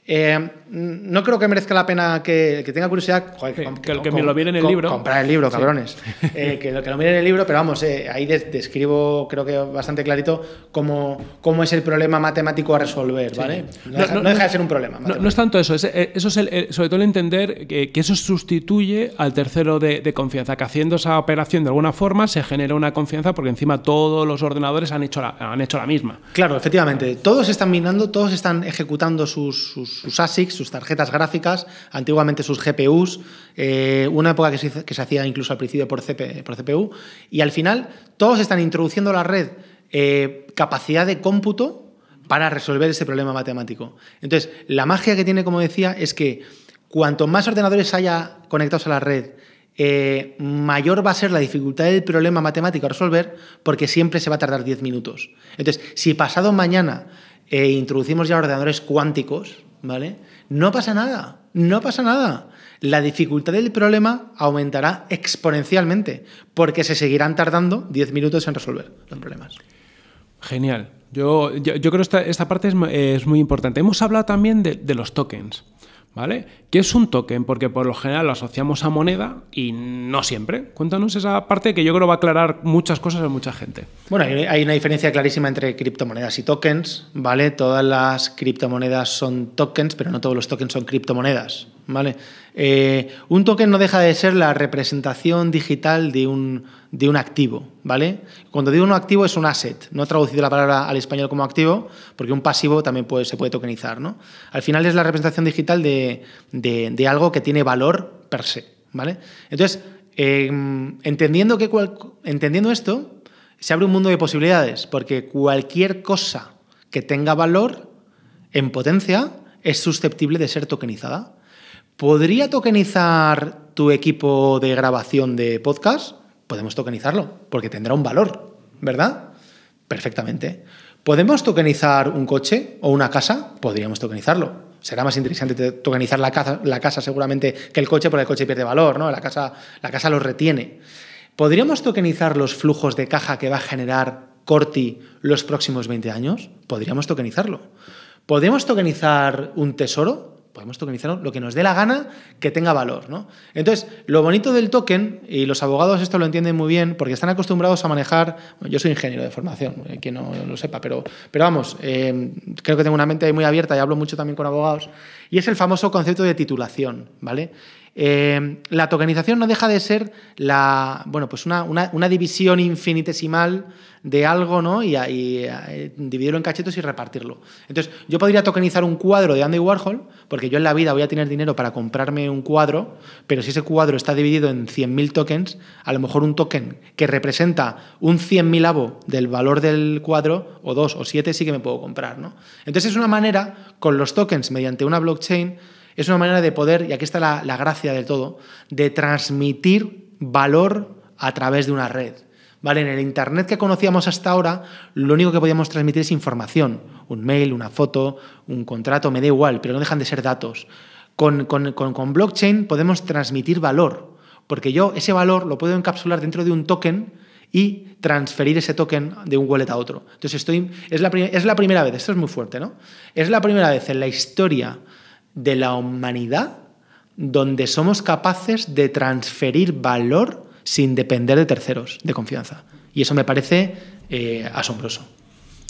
eh, no creo que merezca la pena que, que tenga curiosidad. Joder, que, el que lo mire en el libro. Comprar el libro, cabrones. Eh, que, lo, que lo mire en el libro, pero vamos, eh, ahí describo, creo que bastante clarito, cómo, cómo es el problema matemático a resolver, ¿vale? No, deja, de ser un problema. No, es tanto eso, eso es el, sobre todo el entender que, eso sustituye al tercero de, confianza, que haciendo esa operación de alguna forma se genera una confianza porque encima todos los ordenadores han hecho la, han hecho la misma. Claro, efectivamente. Todos están minando, todos están ejecutando sus sus, ASICs, sus tarjetas gráficas, antiguamente sus GPUs, eh, una época que se, hacía incluso al principio por, CPU, y al final todos están introduciendo a la red eh, capacidad de cómputo para resolver ese problema matemático. Entonces, la magia que tiene, como decía, es que cuanto más ordenadores haya conectados a la red, eh, mayor va a ser la dificultad del problema matemático a resolver porque siempre se va a tardar 10 minutos. Entonces, si pasado mañana introducimos ya ordenadores cuánticos, ¿vale? No pasa nada, no pasa nada. La dificultad del problema aumentará exponencialmente porque se seguirán tardando 10 minutos en resolver los problemas. Genial. Yo, yo, creo que esta, parte es, muy importante. Hemos hablado también de los tokens. ¿Vale? ¿Qué es un token? Porque por lo general lo asociamos a moneda y no siempre. Cuéntanos esa parte que yo creo va a aclarar muchas cosas a mucha gente. Bueno, hay una diferencia clarísima entre criptomonedas y tokens, ¿vale? Todas las criptomonedas son tokens, pero no todos los tokens son criptomonedas, ¿vale? Eh, un token no deja de ser la representación digital de un, activo, ¿vale? Cuando digo un activo es un asset, no he traducido la palabra al español como activo, porque un pasivo también puede, se puede tokenizar, ¿no? Al final es la representación digital de, algo que tiene valor per se, ¿vale? Entonces, em, entendiendo, que entendiendo esto, se abre un mundo de posibilidades, porque cualquier cosa que tenga valor en potencia es susceptible de ser tokenizada. ¿Podría tokenizar tu equipo de grabación de podcast? Podemos tokenizarlo, porque tendrá un valor, ¿verdad? Perfectamente. ¿Podemos tokenizar un coche o una casa? Podríamos tokenizarlo será más interesante tokenizar la casa, la casa, seguramente que el coche, porque el coche pierde valor, ¿no? La casa, la casa lo retiene. ¿Podríamos tokenizar los flujos de caja que va a generar Corti los próximos 20 años? Podríamos tokenizarlo. ¿Podríamos tokenizar un tesoro? podemos tokenizar lo que nos dé la gana que tenga valor. ¿no? Entonces, lo bonito del token, y los abogados esto lo entienden muy bien, porque están acostumbrados a manejar, yo soy ingeniero de formación, eh, quien no lo sepa, pero, pero vamos, em, creo que tengo una mente muy abierta y hablo mucho también con abogados, y es el famoso concepto de titulación. ¿vale? Em, la tokenización no deja de ser la, bueno, pues una división infinitesimal de algo, ¿no? Y, eh, dividirlo en cachetos y repartirlo. Entonces, yo podría tokenizar un cuadro de Andy Warhol, porque yo en la vida voy a tener dinero para comprarme un cuadro, pero si ese cuadro está dividido en 100.000 tokens, a lo mejor un token que representa un 100.000 avo del valor del cuadro, o dos o siete, sí que me puedo comprar, ¿no? Entonces, es una manera, con los tokens mediante una blockchain, es una manera de poder, y aquí está la, la gracia del todo, de transmitir valor a través de una red. En el Internet que conocíamos hasta ahora, lo único que podíamos transmitir es información, un mail, una foto, un contrato, me da igual, pero no dejan de ser datos. Con, blockchain podemos transmitir valor, porque yo ese valor lo puedo encapsular dentro de un token y transferir ese token de un wallet a otro. Entonces, estoy, es, la es la primera vez, esto es muy fuerte, ¿no? Es la primera vez en la historia de la humanidad donde somos capaces de transferir valor sin depender de terceros de confianza. Y eso me parece eh, asombroso.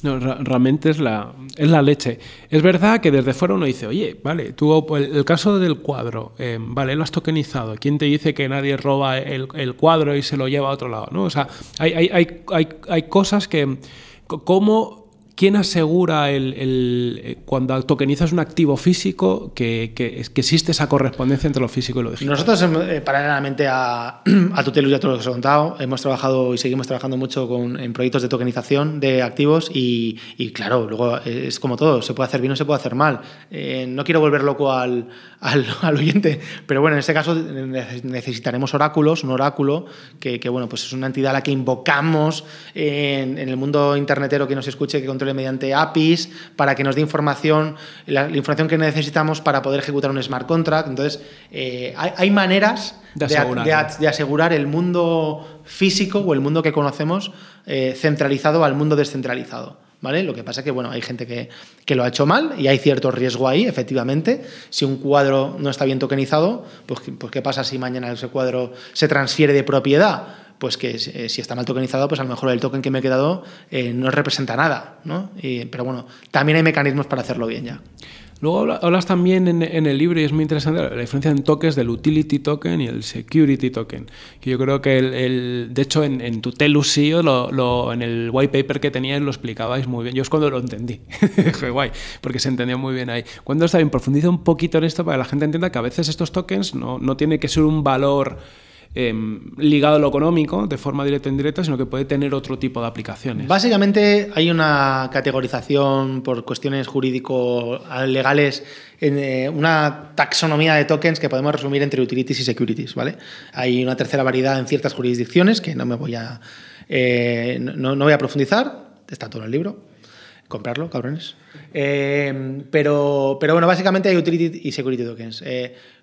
No, realmente es la, la leche. Es verdad que desde fuera uno dice, oye, vale, tú el, caso del cuadro, eh, vale, lo has tokenizado. ¿Quién te dice que nadie roba el, cuadro y se lo lleva a otro lado? ¿no? O sea, hay, hay cosas que. ¿Cómo ¿Quién asegura el, el, eh, cuando tokenizas un activo físico que, que, existe esa correspondencia entre lo físico y lo digital? Nosotros, em, eh, paralelamente a, a Tutelus y a todo lo que os he contado, hemos trabajado y seguimos trabajando mucho con, en proyectos de tokenización de activos y, claro, luego es como todo, se puede hacer bien o se puede hacer mal. Eh, no quiero volver loco al, al, oyente. Pero bueno, en este caso necesitaremos oráculos, un oráculo que, bueno, pues es una entidad a la que invocamos en, el mundo internetero que nos escuche, que controle mediante APIs, para que nos dé información, la, información que necesitamos para poder ejecutar un smart contract. Entonces, eh, hay, maneras de, asegurar el mundo físico o el mundo que conocemos eh, centralizado al mundo descentralizado. Lo que pasa es que, bueno, hay gente que, lo ha hecho mal y hay cierto riesgo ahí, efectivamente. Si un cuadro no está bien tokenizado, pues, pues ¿qué pasa si mañana ese cuadro se transfiere de propiedad? pues que eh, si está mal tokenizado, pues a lo mejor el token que me he quedado eh, no representa nada, pero bueno, también hay mecanismos para hacerlo bien ya. Luego hablas también en, el libro, y es muy interesante, la diferencia en tokens del utility token y el security token. yo creo que, el, de hecho, en, tu Telusio, en el white paper que teníais, lo explicabais muy bien. Yo es cuando lo entendí. Fue guay, porque se entendió muy bien ahí. Cuando está bien, profundiza un poquito en esto para que la gente entienda que a veces estos tokens no, no tiene que ser un valor Em, ligado a lo económico de forma directa e indirecta, sino que puede tener otro tipo de aplicaciones. Básicamente hay una categorización por cuestiones jurídico-legales, en eh, una taxonomía de tokens que podemos resumir entre utilities y securities. ¿vale? Hay una tercera variedad en ciertas jurisdicciones que no me voy a, eh, no, voy a profundizar, está todo en el libro comprarlo, cabrones. Eh, pero, pero bueno, básicamente hay utility y security tokens.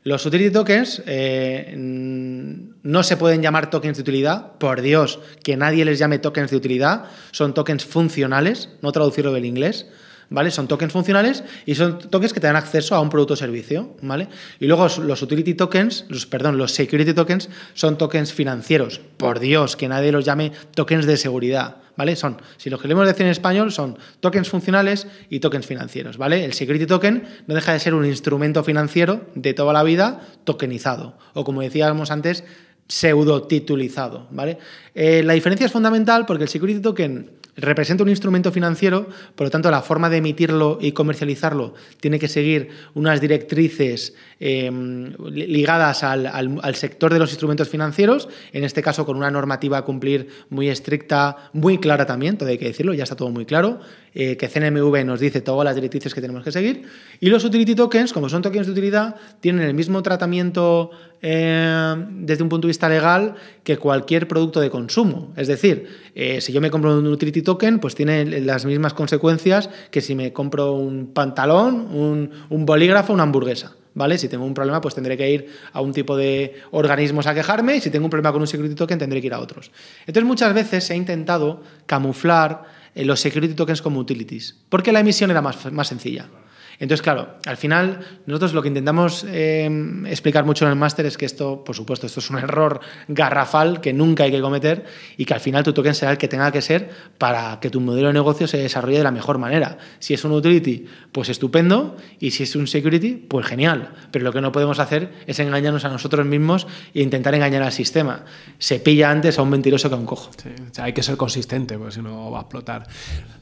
Los utility tokens eh, no se pueden llamar tokens de utilidad, por Dios, que nadie les llame tokens de utilidad, son tokens funcionales, no traducirlo del inglés. ¿vale? Son tokens funcionales y son tokens que te dan acceso a un producto o servicio, ¿vale? Y luego los utility tokens, los, perdón, los security tokens son tokens financieros. Por Dios, que nadie los llame tokens de seguridad, ¿vale? Son, si lo queremos decir en español, son tokens funcionales y tokens financieros, ¿vale? El security token no deja de ser un instrumento financiero de toda la vida tokenizado, o como decíamos antes, pseudo titulizado, ¿vale? Eh, la diferencia es fundamental porque el security token representa un instrumento financiero, por lo tanto la forma de emitirlo y comercializarlo tiene que seguir unas directrices Em, ligadas al, sector de los instrumentos financieros, en este caso con una normativa a cumplir muy estricta, muy clara también, todo hay que decirlo, ya está todo muy claro, eh, que CNMV nos dice todas las directrices que tenemos que seguir, y los utility tokens, como son tokens de utilidad, tienen el mismo tratamiento em, desde un punto de vista legal que cualquier producto de consumo. Es decir, eh, si yo me compro un utility token, pues tiene las mismas consecuencias que si me compro un pantalón, un, un bolígrafo, una hamburguesa. ¿vale? Si tengo un problema, pues tendré que ir a un tipo de organismos a quejarme y si tengo un problema con un security token, tendré que ir a otros. Entonces, muchas veces se ha intentado camuflar eh, los security tokens como utilities, porque la emisión era más, más sencilla. Entonces, claro, al final nosotros lo que intentamos em, explicar mucho en el máster es que esto, por supuesto, esto es un error garrafal que nunca hay que cometer y que al final tu token será el que tenga que ser para que tu modelo de negocio se desarrolle de la mejor manera. Si es un utility, pues estupendo, y si es un security, pues genial. Pero lo que no podemos hacer es engañarnos a nosotros mismos e intentar engañar al sistema. Se pilla antes a un mentiroso que a un cojo. hay que ser consistente, porque si no va a explotar.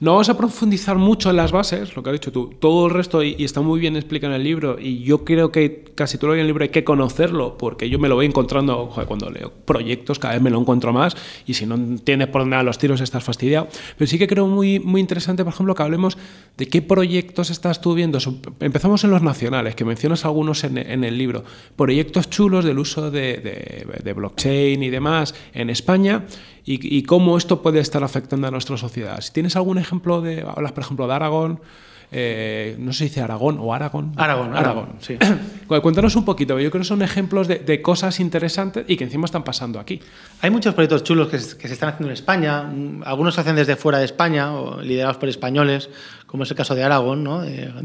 No vamos a profundizar mucho en las bases, lo que has dicho tú. Todo el resto y, está muy bien explicado en el libro. Y yo creo que casi todo en el libro hay que conocerlo, porque yo me lo voy encontrando cuando leo proyectos, cada vez me lo encuentro más. Y si no tienes por dónde los tiros, estás fastidiado. Pero sí que creo muy, muy interesante, por ejemplo, que hablemos de qué proyectos estás tú viendo. Empezamos en los nacionales, que mencionas algunos en, el libro. Proyectos chulos del uso de, blockchain y demás en España y, cómo esto puede estar afectando a nuestra sociedad. Si tienes algún ejemplo de, hablas por ejemplo de Aragón, eh, no sé si dice Aragón o Aragón. Aragón, Aragón. sí. Cuéntanos un poquito, yo creo que son ejemplos de, cosas interesantes y que encima están pasando aquí. Hay muchos proyectos chulos que se, están haciendo en España, algunos se hacen desde fuera de España, o liderados por españoles, como es el caso de Aragón,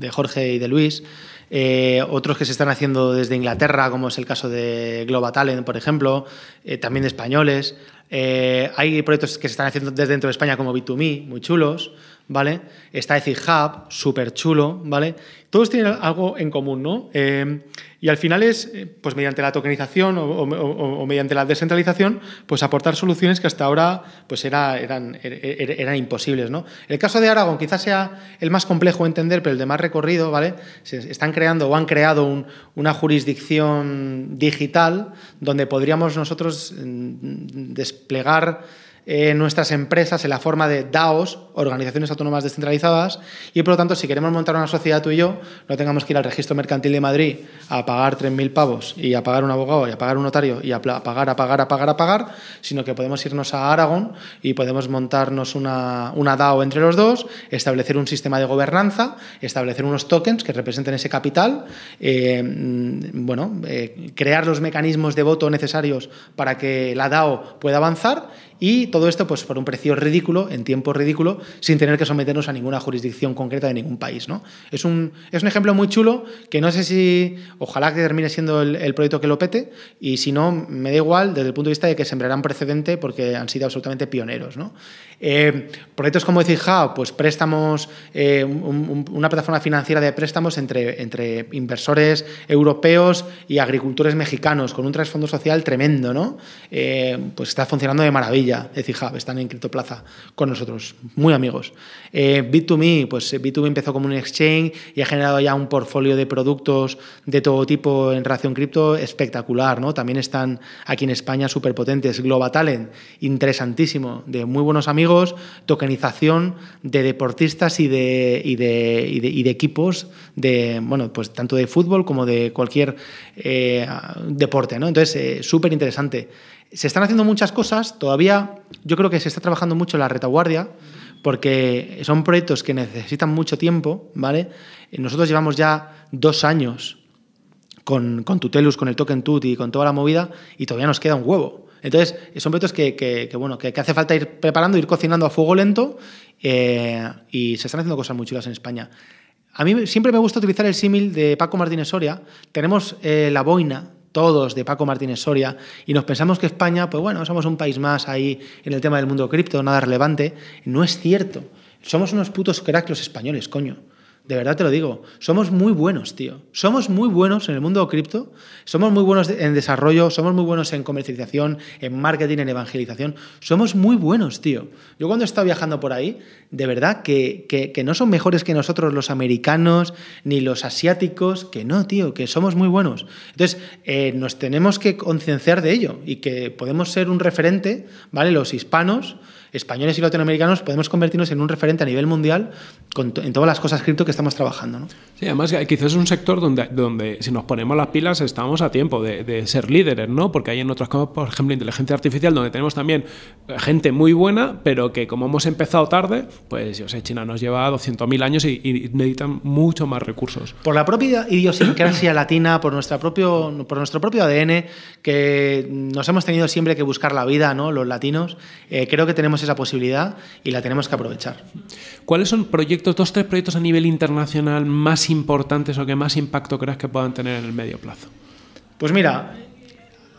de, Jorge y de Luis. Eh, otros que se están haciendo desde Inglaterra, como es el caso de Global Talent, por ejemplo, eh, también españoles. hay proyectos que se están haciendo desde dentro de España, como B2Me, muy chulos. ¿vale? Está decir Hub, súper chulo, ¿vale? Todos tienen algo en común, ¿no? Eh, y al final es, eh, pues mediante la tokenización o, mediante la descentralización, pues aportar soluciones que hasta ahora pues era, er, er, eran, imposibles, ¿no? El caso de Aragón quizás sea el más complejo de entender, pero el de más recorrido, ¿vale? Se están creando o han creado una jurisdicción digital donde podríamos nosotros mm, mm, desplegar eh, nuestras empresas en la forma de DAOs, organizaciones autónomas descentralizadas, y por lo tanto, si queremos montar una sociedad tú y yo, no tengamos que ir al registro mercantil de Madrid a pagar 3.000 pavos y a pagar un abogado y a pagar un notario y a pagar, a pagar, a pagar, a pagar, sino que podemos irnos a Aragón y podemos montarnos una, una DAO entre los dos, establecer un sistema de gobernanza, establecer unos tokens que representen ese capital, eh, mm, bueno, eh, crear los mecanismos de voto necesarios para que la DAO pueda avanzar y todo esto pues, por un precio ridículo, en tiempo ridículo, sin tener que someternos a ninguna jurisdicción concreta de ningún país. ¿no? Es, un, es un ejemplo muy chulo que no sé si, ojalá que termine siendo el, proyecto que lo pete, y si no, me da igual desde el punto de vista de que sembrarán precedente porque han sido absolutamente pioneros. Eh, proyectos como decir pues préstamos, eh, una plataforma financiera de préstamos entre, entre inversores europeos y agricultores mexicanos, con un trasfondo social tremendo, ¿no? Eh, pues está funcionando de maravilla. Hub, están en CriptoPlaza con nosotros, muy amigos. Eh, Bit2Me, pues eh, Bit2Me empezó como un exchange y ha generado ya un portfolio de productos de todo tipo en relación cripto espectacular, ¿no? También están aquí en España súper potentes. Global Talent, interesantísimo, de muy buenos amigos, tokenización de deportistas y de, y de, y de, equipos de, bueno, pues tanto de fútbol como de cualquier eh, deporte, ¿no? Entonces, eh, súper interesante se están haciendo muchas cosas, todavía yo creo que se está trabajando mucho en la retaguardia, porque son proyectos que necesitan mucho tiempo, ¿vale? Eh, nosotros llevamos ya dos años con, Tutelus, con el Token Tut y con toda la movida, y todavía nos queda un huevo. Entonces, eh, son proyectos que, que, bueno, que, hace falta ir preparando, ir cocinando a fuego lento, eh, y se están haciendo cosas muy chulas en España. A mí siempre me gusta utilizar el símil de Paco Martínez Soria. Tenemos la boina todos de Paco Martínez Soria y nos pensamos que España, pues bueno, somos un país más ahí en el tema del mundo cripto, nada relevante. No es cierto. Somos unos putos crack los españoles, coño. De verdad te lo digo. Somos muy buenos, tío. Somos muy buenos en el mundo cripto. Somos muy buenos en desarrollo. Somos muy buenos en comercialización, en marketing, en evangelización. Somos muy buenos, tío. Yo cuando he estado viajando por ahí, de verdad que, no son mejores que nosotros los americanos ni los asiáticos. Que no, tío. Que somos muy buenos. Entonces, eh, nos tenemos que concienciar de ello y que podemos ser un referente, ¿vale? Los hispanos españoles y latinoamericanos podemos convertirnos en un referente a nivel mundial en todas las cosas cripto que estamos trabajando. ¿no? Sí, además eh, quizás es un sector donde, donde si nos ponemos las pilas estamos a tiempo de, ser líderes, ¿no? Porque hay en otros cosas, por ejemplo, inteligencia artificial, donde tenemos también eh, gente muy buena, pero que como hemos empezado tarde, pues yo sé, China nos lleva 200.000 años y, necesitan mucho más recursos. Por la propia idiosincrasia latina, por, nuestra propio, por nuestro propio ADN, que nos hemos tenido siempre que buscar la vida, ¿no? Los latinos, eh, creo que tenemos esa posibilidad y la tenemos que aprovechar. ¿Cuáles son proyectos, dos, tres proyectos a nivel internacional más importantes o que más impacto creas que puedan tener en el medio plazo? Pues mira,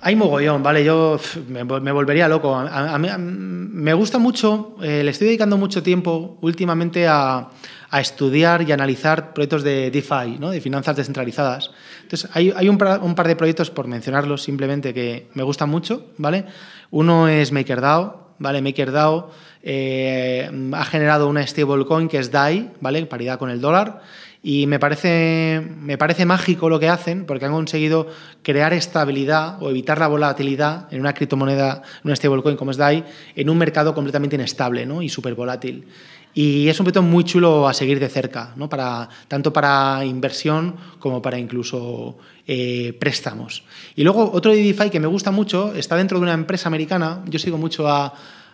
hay mogollón, ¿vale? Yo me, volvería loco. A, mí me gusta mucho, eh, le estoy dedicando mucho tiempo últimamente a, estudiar y analizar proyectos de DeFi, ¿no? de finanzas descentralizadas. Entonces, hay, un, un, par de proyectos, por mencionarlos simplemente, que me gustan mucho, ¿vale? Uno es MakerDAO, ¿vale? MakerDAO eh, ha generado una stablecoin que es DAI, ¿vale? paridad con el dólar. Y me parece, me parece mágico lo que hacen porque han conseguido crear estabilidad o evitar la volatilidad en una criptomoneda, una stablecoin como es DAI, en un mercado completamente inestable ¿no? y súper volátil. Y es un proyecto muy chulo a seguir de cerca, ¿no? para, tanto para inversión como para incluso eh, préstamos. Y luego otro de DeFi que me gusta mucho está dentro de una empresa americana. Yo sigo mucho a,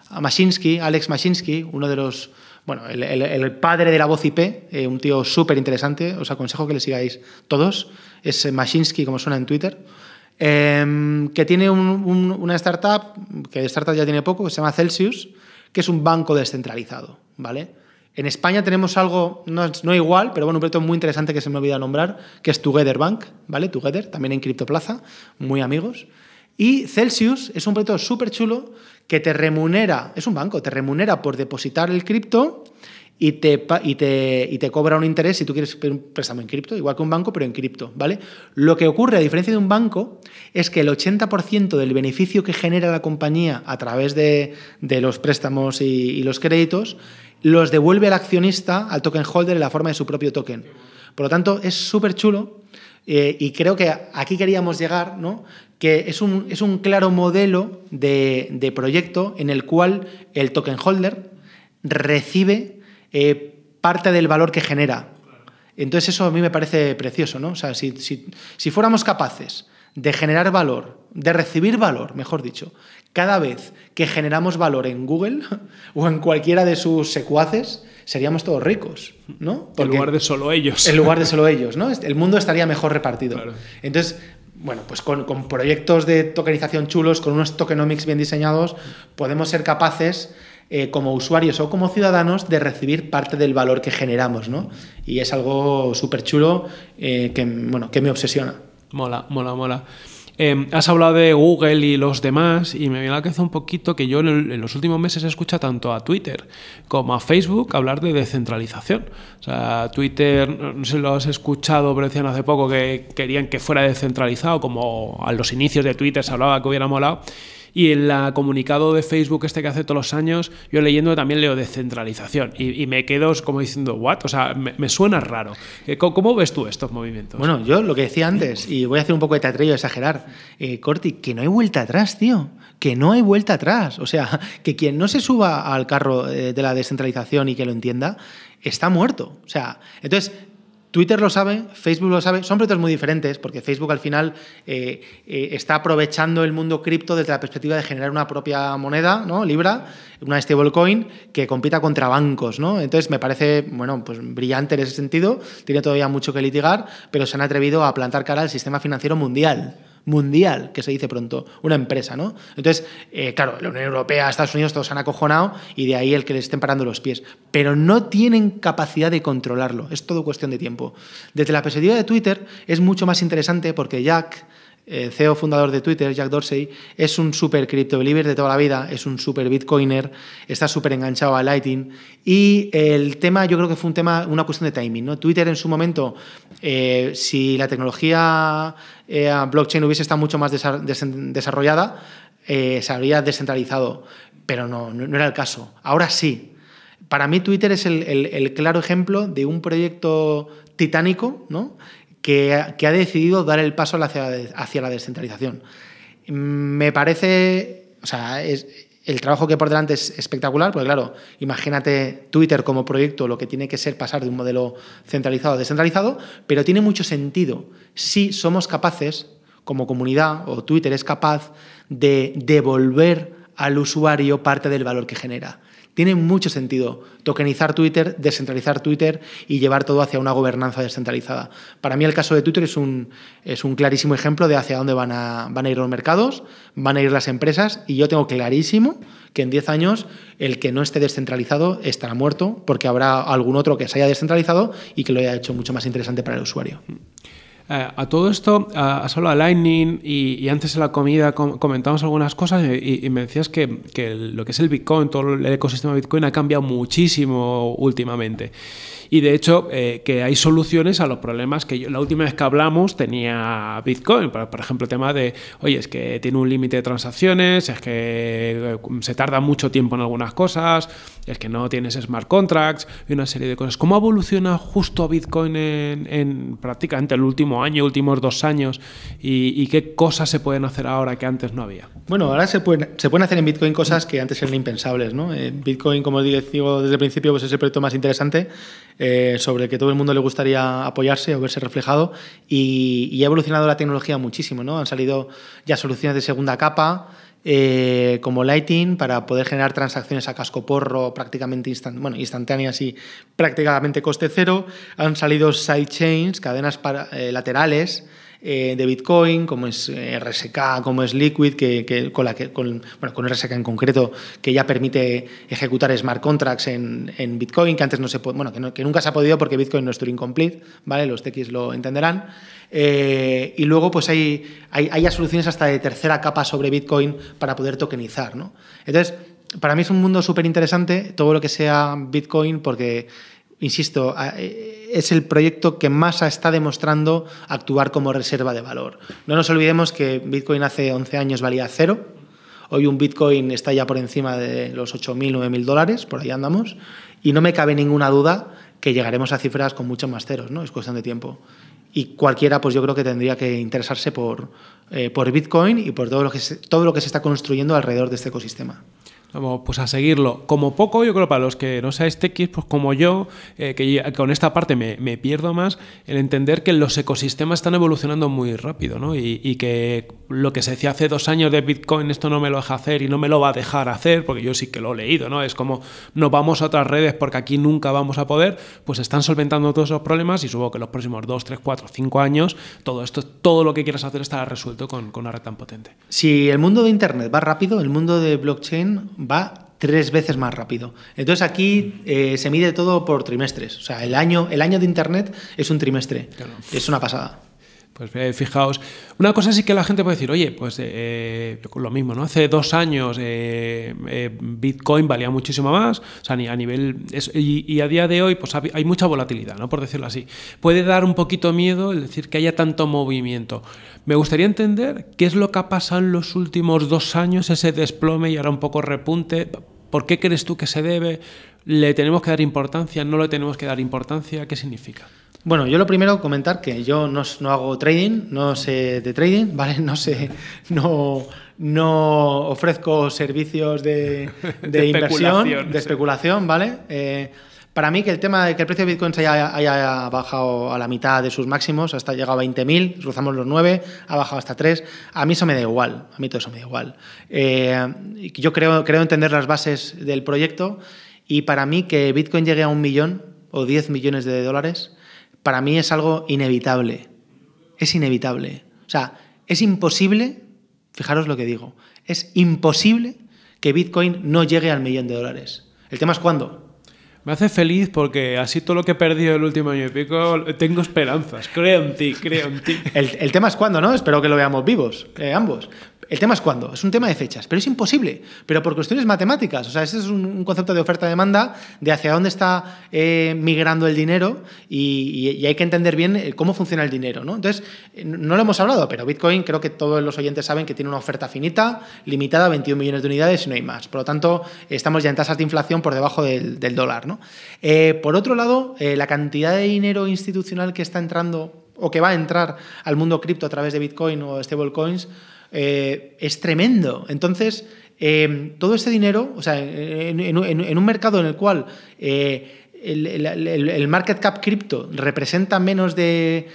a Alex Mashinsky, uno de los bueno, el, padre de la voz IP, eh, un tío súper interesante, os aconsejo que le sigáis todos, es Mashinsky, como suena en Twitter, em, que tiene una startup, que de startup ya tiene poco, que se llama Celsius, que es un banco descentralizado, ¿vale? En España tenemos algo, no, no igual, pero bueno, un proyecto muy interesante que se me olvida nombrar, que es Together Bank, ¿vale? Together, también en Criptoplaza, muy amigos. Y Celsius es un proyecto súper chulo que te remunera, es un banco, te remunera por depositar el cripto y te, y te, te cobra un interés si tú quieres un préstamo en cripto, igual que un banco, pero en cripto, ¿vale? Lo que ocurre, a diferencia de un banco, es que el 80% del beneficio que genera la compañía a través de, los préstamos y, los créditos los devuelve al accionista, al token holder, en la forma de su propio token. Por lo tanto, es súper chulo eh, y creo que aquí queríamos llegar, ¿no? que es un, es un claro modelo de, de, proyecto en el cual el token holder recibe eh, parte del valor que genera. Entonces eso a mí me parece precioso, ¿no? O sea, si, fuéramos capaces de generar valor, de recibir valor, mejor dicho, cada vez que generamos valor en Google o en cualquiera de sus secuaces, seríamos todos ricos, ¿no? en lugar de solo ellos. En lugar de solo ellos, ¿no? El mundo estaría mejor repartido. Entonces, bueno, pues con, con, proyectos de tokenización chulos, con unos tokenomics bien diseñados, podemos ser capaces eh, como usuarios o como ciudadanos de recibir parte del valor que generamos, ¿no? Y es algo súper chulo eh, que, bueno, que me obsesiona. Mola, mola, mola. Em, has hablado de Google y los demás y me viene a la cabeza un poquito que yo en, los últimos meses he escuchado tanto a Twitter como a Facebook hablar de descentralización. O sea, Twitter, no sé si lo has escuchado, pero decían hace poco que querían que fuera descentralizado, como a los inicios de Twitter se hablaba que hubiera molado. Y en la ah, comunicado de Facebook este que hace todos los años, yo leyendo también leo descentralización y, me quedo como diciendo, ¿what? O sea, me, suena raro. Eh, ¿Cómo, ves tú estos movimientos? Bueno, yo lo que decía antes, y voy a hacer un poco de teatrillo, exagerar, eh, Corti, que no hay vuelta atrás, tío que no hay vuelta atrás. O sea, que quien no se suba al carro eh, de la descentralización y que lo entienda, está muerto. O sea, entonces, Twitter lo sabe, Facebook lo sabe, son proyectos muy diferentes porque Facebook al final eh, eh, está aprovechando el mundo cripto desde la perspectiva de generar una propia moneda, ¿no? Libra, una stablecoin que compita contra bancos, ¿no? Entonces me parece, bueno, pues brillante en ese sentido, tiene todavía mucho que litigar, pero se han atrevido a plantar cara al sistema financiero mundial mundial, que se dice pronto, una empresa, ¿no? Entonces, eh, claro, la Unión Europea, Estados Unidos, todos han acojonado y de ahí el que les estén parando los pies. Pero no tienen capacidad de controlarlo, es todo cuestión de tiempo. Desde la perspectiva de Twitter es mucho más interesante porque Jack eh, CEO fundador de Twitter, Jack Dorsey, es un super cripto believer de toda la vida, es un super bitcoiner, está súper enganchado a Lightning. Y el tema, yo creo que fue un tema, una cuestión de timing. ¿no? Twitter en su momento, eh, si la tecnología eh, blockchain hubiese estado mucho más desarrollada, se habría descentralizado. Pero no, no, era el caso. Ahora sí, para mí Twitter es el, el, claro ejemplo de un proyecto titánico, ¿no? que, ha decidido dar el paso hacia, hacia la descentralización. Me parece, o sea, el trabajo que por delante es espectacular, porque claro, imagínate Twitter como proyecto, lo que tiene que ser pasar de un modelo centralizado a descentralizado, pero tiene mucho sentido si somos capaces, como comunidad o Twitter es capaz de devolver al usuario parte del valor que genera. Tiene mucho sentido tokenizar Twitter, descentralizar Twitter y llevar todo hacia una gobernanza descentralizada. Para mí el caso de Twitter es un, es un clarísimo ejemplo de hacia dónde van a, van a ir los mercados, van a ir las empresas y yo tengo clarísimo que en 10 años el que no esté descentralizado estará muerto porque habrá algún otro que se haya descentralizado y que lo haya hecho mucho más interesante para el usuario. Mm. Eh, a todo esto, a has hablado Lightning y, antes de la comida comentamos algunas cosas y, me decías que, que, lo que es el Bitcoin, todo el ecosistema Bitcoin ha cambiado muchísimo últimamente y de hecho eh, que hay soluciones a los problemas que la última vez que hablamos tenía Bitcoin, por, ejemplo, el tema de, oye, es que tiene un límite de transacciones, es que eh, se tarda mucho tiempo en algunas cosas, es que no tienes smart contracts y una serie de cosas. ¿Cómo evoluciona justo Bitcoin en, prácticamente el último año, últimos dos años y, qué cosas se pueden hacer ahora que antes no había? Bueno, ahora se pueden, se pueden hacer en Bitcoin cosas que antes eran impensables, ¿no? Eh, Bitcoin, como digo desde el principio, pues es el proyecto más interesante eh, sobre el que todo el mundo le gustaría apoyarse o verse reflejado y, ha evolucionado la tecnología muchísimo, ¿no? Han salido ya soluciones de segunda capa, eh, como Lightning para poder generar transacciones a casco porro prácticamente instantáneas y prácticamente coste cero. Han salido sidechains, cadenas eh, laterales eh, de Bitcoin, como es eh, RSK, como es Liquid, que, con, RSK en concreto, que ya permite ejecutar smart contracts en, Bitcoin, que antes no se bueno, que, nunca se ha podido porque Bitcoin no es Turing Complete, ¿vale? Los TX lo entenderán. Eh, y luego, pues hay, soluciones hasta de tercera capa sobre Bitcoin para poder tokenizar, ¿no? Entonces, para mí es un mundo súper interesante todo lo que sea Bitcoin porque insisto, eh, es el proyecto que más está demostrando actuar como reserva de valor. No nos olvidemos que Bitcoin hace 11 años valía cero. Hoy un Bitcoin está ya por encima de los 8.000, 9.000 dólares, por ahí andamos. Y no me cabe ninguna duda que llegaremos a cifras con muchos más ceros, ¿no? Es cuestión de tiempo. Y cualquiera, pues yo creo que tendría que interesarse por, eh, por Bitcoin y por todo lo, que todo lo que se está construyendo alrededor de este ecosistema pues a seguirlo. Como poco, yo creo, para los que no seáis techis, pues como yo, eh, que con esta parte me, pierdo más, el entender que los ecosistemas están evolucionando muy rápido, ¿no? Y, que lo que se decía hace dos años de Bitcoin, esto no me lo deja hacer y no me lo va a dejar hacer, porque yo sí que lo he leído, ¿no? Es como, no vamos a otras redes porque aquí nunca vamos a poder, pues están solventando todos esos problemas y supongo que los próximos dos, tres, cuatro, cinco años, todo esto, todo lo que quieras hacer estará resuelto con, con una red tan potente. Si el mundo de Internet va rápido, el mundo de blockchain va tres veces más rápido. Entonces aquí eh, se mide todo por trimestres. O sea, el año, el año de Internet es un trimestre. Es una pasada. Pues eh, fijaos, una cosa sí que la gente puede decir, oye, pues eh, lo mismo, ¿no? Hace dos años Bitcoin valía muchísimo más, o sea, a nivel, y, y, a día de hoy pues hay mucha volatilidad, ¿no? Por decirlo así. Puede dar un poquito miedo el decir que haya tanto movimiento. Me gustaría entender qué es lo que ha pasado en los últimos dos años, ese desplome y ahora un poco repunte. ¿Por qué crees tú que se debe? ¿Le tenemos que dar importancia? ¿No le tenemos que dar importancia? ¿Qué significa? Bueno, yo lo primero comentar que yo no, hago trading, no sé de trading, ¿vale? No sé, no, no ofrezco servicios de, inversión, de especulación, ¿vale? Eh, para mí que el tema de que el precio de Bitcoin haya, bajado a la mitad de sus máximos, hasta llegado a 20.000, cruzamos los 9, ha bajado hasta 3, a mí eso me da igual, a mí todo eso me da igual. Eh, yo creo, creo entender las bases del proyecto y para mí que Bitcoin llegue a un millón o 10 millones de dólares, para mí es algo inevitable. Es inevitable. O sea, es imposible, fijaros lo que digo, es imposible que Bitcoin no llegue al millón de dólares. El tema es cuándo. Me hace feliz porque así todo lo que he perdido el último año y pico, tengo esperanzas. Creo en ti, creo en ti. El, tema es cuándo, ¿no? Espero que lo veamos vivos, eh, ambos. El tema es cuándo, es un tema de fechas, pero es imposible, pero por cuestiones matemáticas. O sea, ese es un, concepto de oferta-demanda, de hacia dónde está eh, migrando el dinero y, hay que entender bien eh, cómo funciona el dinero. ¿no? Entonces, eh, no lo hemos hablado, pero Bitcoin creo que todos los oyentes saben que tiene una oferta finita, limitada a 21 millones de unidades y no hay más. Por lo tanto, estamos ya en tasas de inflación por debajo del, dólar. ¿no? por otro lado, la cantidad de dinero institucional que está entrando o que va a entrar al mundo cripto a través de Bitcoin o stablecoins eh, es tremendo. Entonces, eh, todo ese dinero, o sea, en, un mercado en el cual eh, el, market cap cripto representa menos de,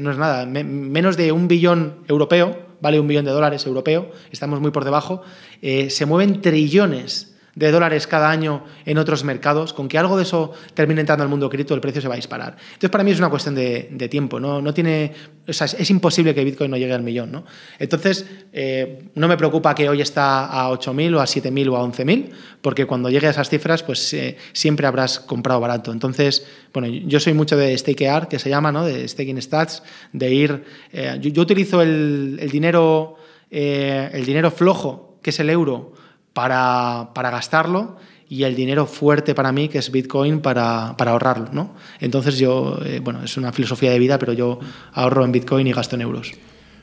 no es nada, menos de un billón europeo, vale un billón de dólares europeo, estamos muy por debajo, se mueven trillones de dólares cada año en otros mercados, con que algo de eso termine entrando al mundo cripto, el precio se va a disparar. Entonces, para mí es una cuestión de, tiempo, ¿no? tiene, es, imposible que Bitcoin no llegue al millón. Entonces, eh, no me preocupa que hoy está a 8.000 o a 7.000 o a 11.000, porque cuando llegue a esas cifras, pues eh, siempre habrás comprado barato. Entonces, bueno, yo soy mucho de stakear, que se llama, ¿no? de staking stats, de ir... Eh, yo, utilizo el, el dinero, el dinero flojo, que es el euro, para, gastarlo y el dinero fuerte para mí, que es Bitcoin, para, ahorrarlo. ¿no? Entonces yo, eh, bueno, es una filosofía de vida, pero yo ahorro en Bitcoin y gasto en euros.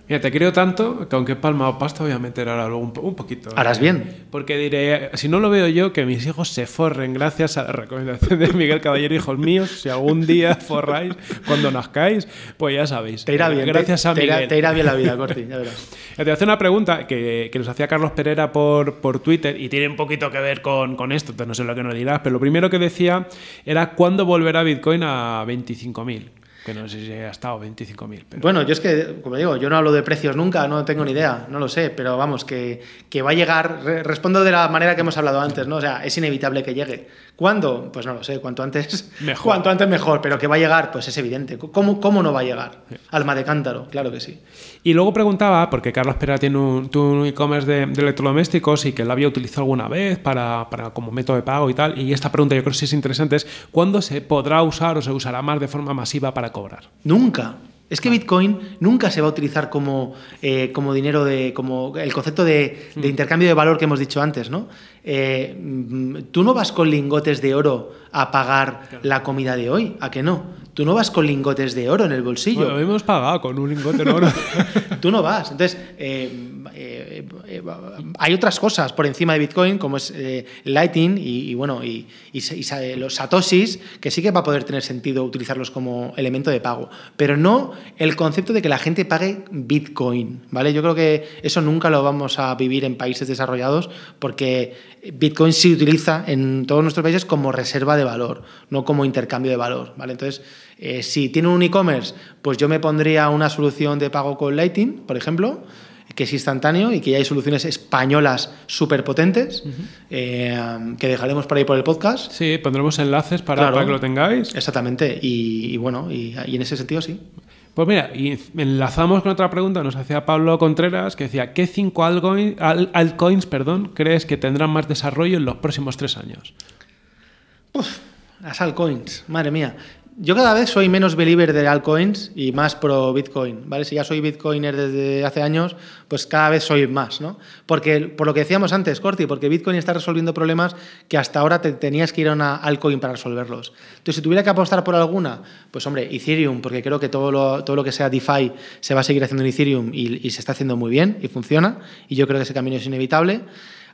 Mira, te creo tanto que aunque he palmado pasta voy a meter ahora un, poquito. ¿eh? Harás bien. Porque diré, si no lo veo yo, que mis hijos se forren gracias a la recomendación de Miguel Caballero, hijos míos. Si algún día forráis, cuando nazcáis, pues ya sabéis. Te irá bien. Gracias a Miguel. Te irá, bien la vida, Corti, ya verás. Te voy a hacer una pregunta que, nos hacía Carlos Pereira por, por Twitter y tiene un poquito que ver con, con esto, entonces no sé lo que nos dirás, pero lo primero que decía era cuándo volverá Bitcoin a 25.000 que no sé si he estado 25.000. Pero... Bueno, yo es que, como digo, yo no hablo de precios nunca, no tengo ni idea, no lo sé, pero vamos, que, que va a llegar, respondo de la manera que hemos hablado antes, ¿no? O sea, es inevitable que llegue. ¿Cuándo? Pues no lo sé, cuanto antes mejor. Cuanto antes mejor, pero que va a llegar, pues es evidente. ¿Cómo, cómo no va a llegar? Alma de cántaro, claro que sí. Y luego preguntaba, porque Carlos Pera tiene un, e-commerce de, electrodomésticos y que la había utilizado alguna vez para, como método de pago y tal, y esta pregunta yo creo que sí es interesante, es ¿cuándo se podrá usar o se usará más de forma masiva para cobrar? Nunca. Es que Bitcoin nunca se va a utilizar como, eh, dinero de. como el concepto de, hmm. intercambio de valor que hemos dicho antes, ¿no? Eh, mm, tú no vas con lingotes de oro a pagar la comida de hoy, ¿a qué no? Tú no vas con lingotes de oro en el bolsillo. Bueno, hemos pagado con un lingote de oro. Tú no vas. Entonces, eh, eh, eh, hay otras cosas por encima de Bitcoin, como es Lightning y, bueno, y, los satoshis, que sí que va a poder tener sentido utilizarlos como elemento de pago. Pero no el concepto de que la gente pague Bitcoin, ¿vale? Yo creo que eso nunca lo vamos a vivir en países desarrollados porque Bitcoin se utiliza en todos nuestros países como reserva de valor, no como intercambio de valor. ¿vale? Entonces, eh, si tiene un e-commerce, pues yo me pondría una solución de pago con Lightning, por ejemplo, que es instantáneo y que ya hay soluciones españolas súper potentes, eh, que dejaremos por ahí por el podcast. Sí, pondremos enlaces para, que lo tengáis. Exactamente, y, bueno, y en ese sentido sí. Pues mira, y enlazamos con otra pregunta que nos hacía Pablo Contreras, que decía, ¿qué cinco altcoins, perdón, crees que tendrán más desarrollo en los próximos tres años? Uf, las altcoins, madre mía yo cada vez soy menos believer de altcoins y más pro Bitcoin, ¿vale? Si ya soy Bitcoiner desde hace años, pues cada vez soy más, ¿no? Porque, por lo que decíamos antes, Corti, porque Bitcoin está resolviendo problemas que hasta ahora te tenías que ir a una altcoin para resolverlos. Entonces, si tuviera que apostar por alguna, pues hombre, Ethereum, porque creo que todo lo, todo lo que sea DeFi se va a seguir haciendo en Ethereum y, se está haciendo muy bien y funciona, y yo creo que ese camino es inevitable.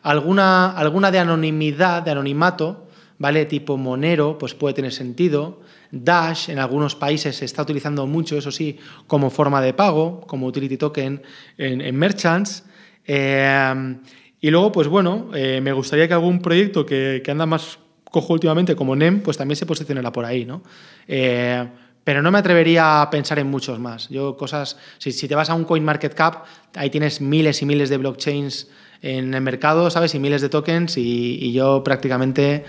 Alguna, alguna de anonimidad, de anonimato, ¿vale? Tipo Monero, pues puede tener sentido. Dash, en algunos países se está utilizando mucho, eso sí, como forma de pago, como utility token en, merchants. Eh, y luego, pues bueno, eh, me gustaría que algún proyecto que, anda más cojo últimamente, como NEM, pues también se posicionara por ahí, ¿no? Eh, pero no me atrevería a pensar en muchos más. Yo cosas, si, te vas a un CoinMarketCap, ahí tienes miles y miles de blockchains en el mercado, ¿sabes? Y miles de tokens y, y yo prácticamente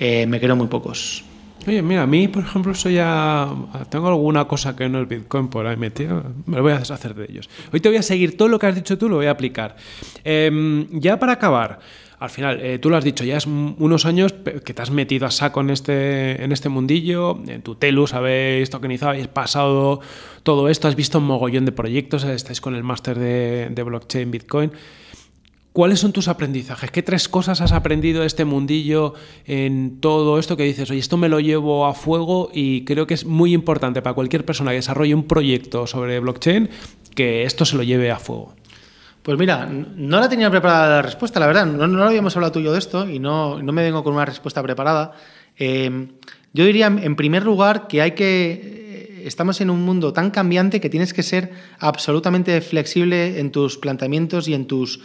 eh, me quedo muy pocos. Oye, mira, a mí, por ejemplo, soy ya. Tengo alguna cosa que no es Bitcoin por ahí metido Me lo voy a deshacer de ellos. Hoy te voy a seguir todo lo que has dicho tú, lo voy a aplicar. Em, ya para acabar, al final, eh, tú lo has dicho, ya es unos años que te has metido a saco en este, en este mundillo. En tu Telus habéis tokenizado, habéis pasado todo esto, has visto un mogollón de proyectos, estáis con el máster de, de blockchain Bitcoin. ¿Cuáles son tus aprendizajes? ¿Qué tres cosas has aprendido de este mundillo en todo esto que dices, oye, esto me lo llevo a fuego y creo que es muy importante para cualquier persona que desarrolle un proyecto sobre blockchain que esto se lo lleve a fuego? Pues mira, no la tenía preparada la respuesta, la verdad. No, habíamos hablado tú y yo de esto y no, me vengo con una respuesta preparada. Em, yo diría, en primer lugar, que hay que estamos en un mundo tan cambiante que tienes que ser absolutamente flexible en tus planteamientos y en tus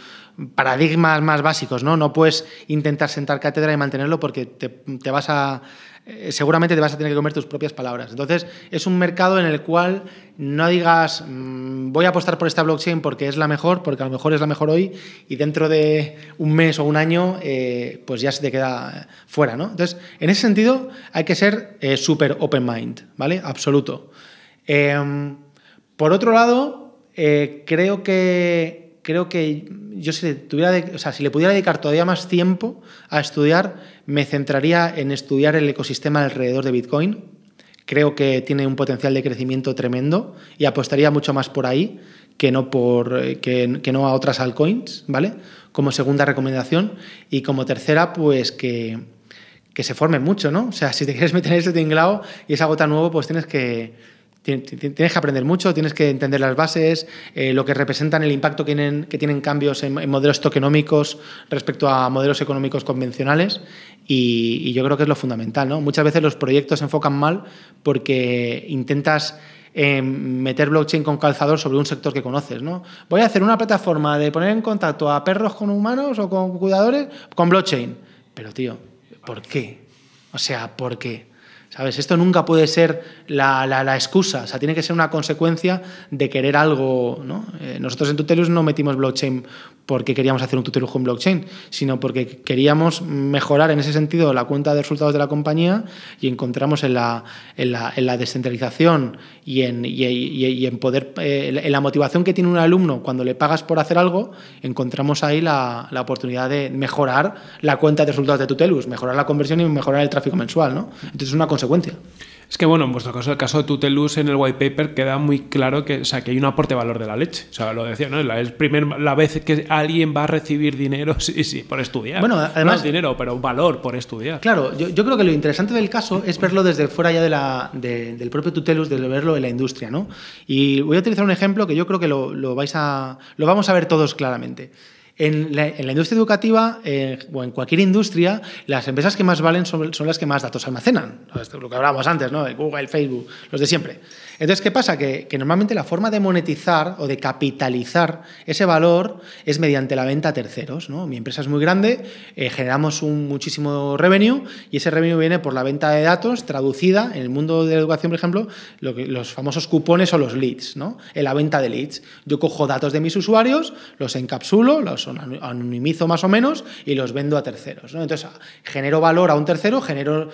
paradigmas más básicos, ¿no? No puedes intentar sentar cátedra y mantenerlo porque te, te vas a, eh, seguramente te vas a tener que comer tus propias palabras. Entonces, es un mercado en el cual no digas, mm, voy a apostar por esta blockchain porque es la mejor, porque a lo mejor es la mejor hoy, y dentro de un mes o un año, eh, pues ya se te queda fuera, ¿no? Entonces, en ese sentido, hay que ser eh, súper open mind, ¿vale? Absoluto. Em, por otro lado, creo que creo que yo si le, tuviera si le pudiera dedicar todavía más tiempo a estudiar, me centraría en estudiar el ecosistema alrededor de Bitcoin. Creo que tiene un potencial de crecimiento tremendo y apostaría mucho más por ahí que no, por, eh, que, no a otras altcoins, ¿vale? Como segunda recomendación. Y como tercera, pues que, que se formen mucho, ¿no? O sea, si te quieres meter en ese tinglado y es algo tan nuevo, pues tienes que tienes que aprender mucho, tienes que entender las bases, eh, lo que representan el impacto que tienen, que tienen cambios en, modelos tokenómicos respecto a modelos económicos convencionales y, yo creo que es lo fundamental. ¿no? Muchas veces los proyectos se enfocan mal porque intentas em, meter blockchain con calzador sobre un sector que conoces. ¿no? Voy a hacer una plataforma de poner en contacto a perros con humanos o con cuidadores con blockchain. Pero tío, ¿por qué? O sea, ¿por qué? Esto nunca puede ser la, excusa, o sea, tiene que ser una consecuencia de querer algo. Eh, nosotros en Tutelus no metimos blockchain porque queríamos hacer un Tutelus con blockchain, sino porque queríamos mejorar en ese sentido la cuenta de resultados de la compañía y encontramos en la, en la descentralización y en, en poder, eh, la motivación que tiene un alumno cuando le pagas por hacer algo, encontramos ahí la, oportunidad de mejorar la cuenta de resultados de Tutelus, mejorar la conversión y mejorar el tráfico mensual. ¿no? Entonces, es una consecuencia es que, bueno, en vuestro caso, el caso de Tutelus en el white paper queda muy claro que, o hay un aporte de valor de la leche. O sea, lo decía, ¿no? Es primer, la vez que alguien va a recibir dinero, sí, sí, por estudiar. Bueno, además. dinero, pero valor por estudiar. Claro, yo, creo que lo interesante del caso es verlo desde fuera ya de la, del propio Tutelus, de verlo en la industria, ¿no? Y voy a utilizar un ejemplo que yo creo que lo, vais a. lo vamos a ver todos claramente. En la, industria educativa eh, o en cualquier industria, las empresas que más valen son, las que más datos almacenan. Lo que hablábamos antes, ¿no? Google, Facebook, los de siempre. Entonces, ¿qué pasa? Que, normalmente la forma de monetizar o de capitalizar ese valor es mediante la venta a terceros. Mi empresa es muy grande, eh, generamos un muchísimo revenue y ese revenue viene por la venta de datos traducida en el mundo de la educación, por ejemplo, los famosos cupones o los leads, en la venta de leads. Yo cojo datos de mis usuarios, los encapsulo, los anonimizo más o menos y los vendo a terceros. Entonces, genero valor a un tercero, genero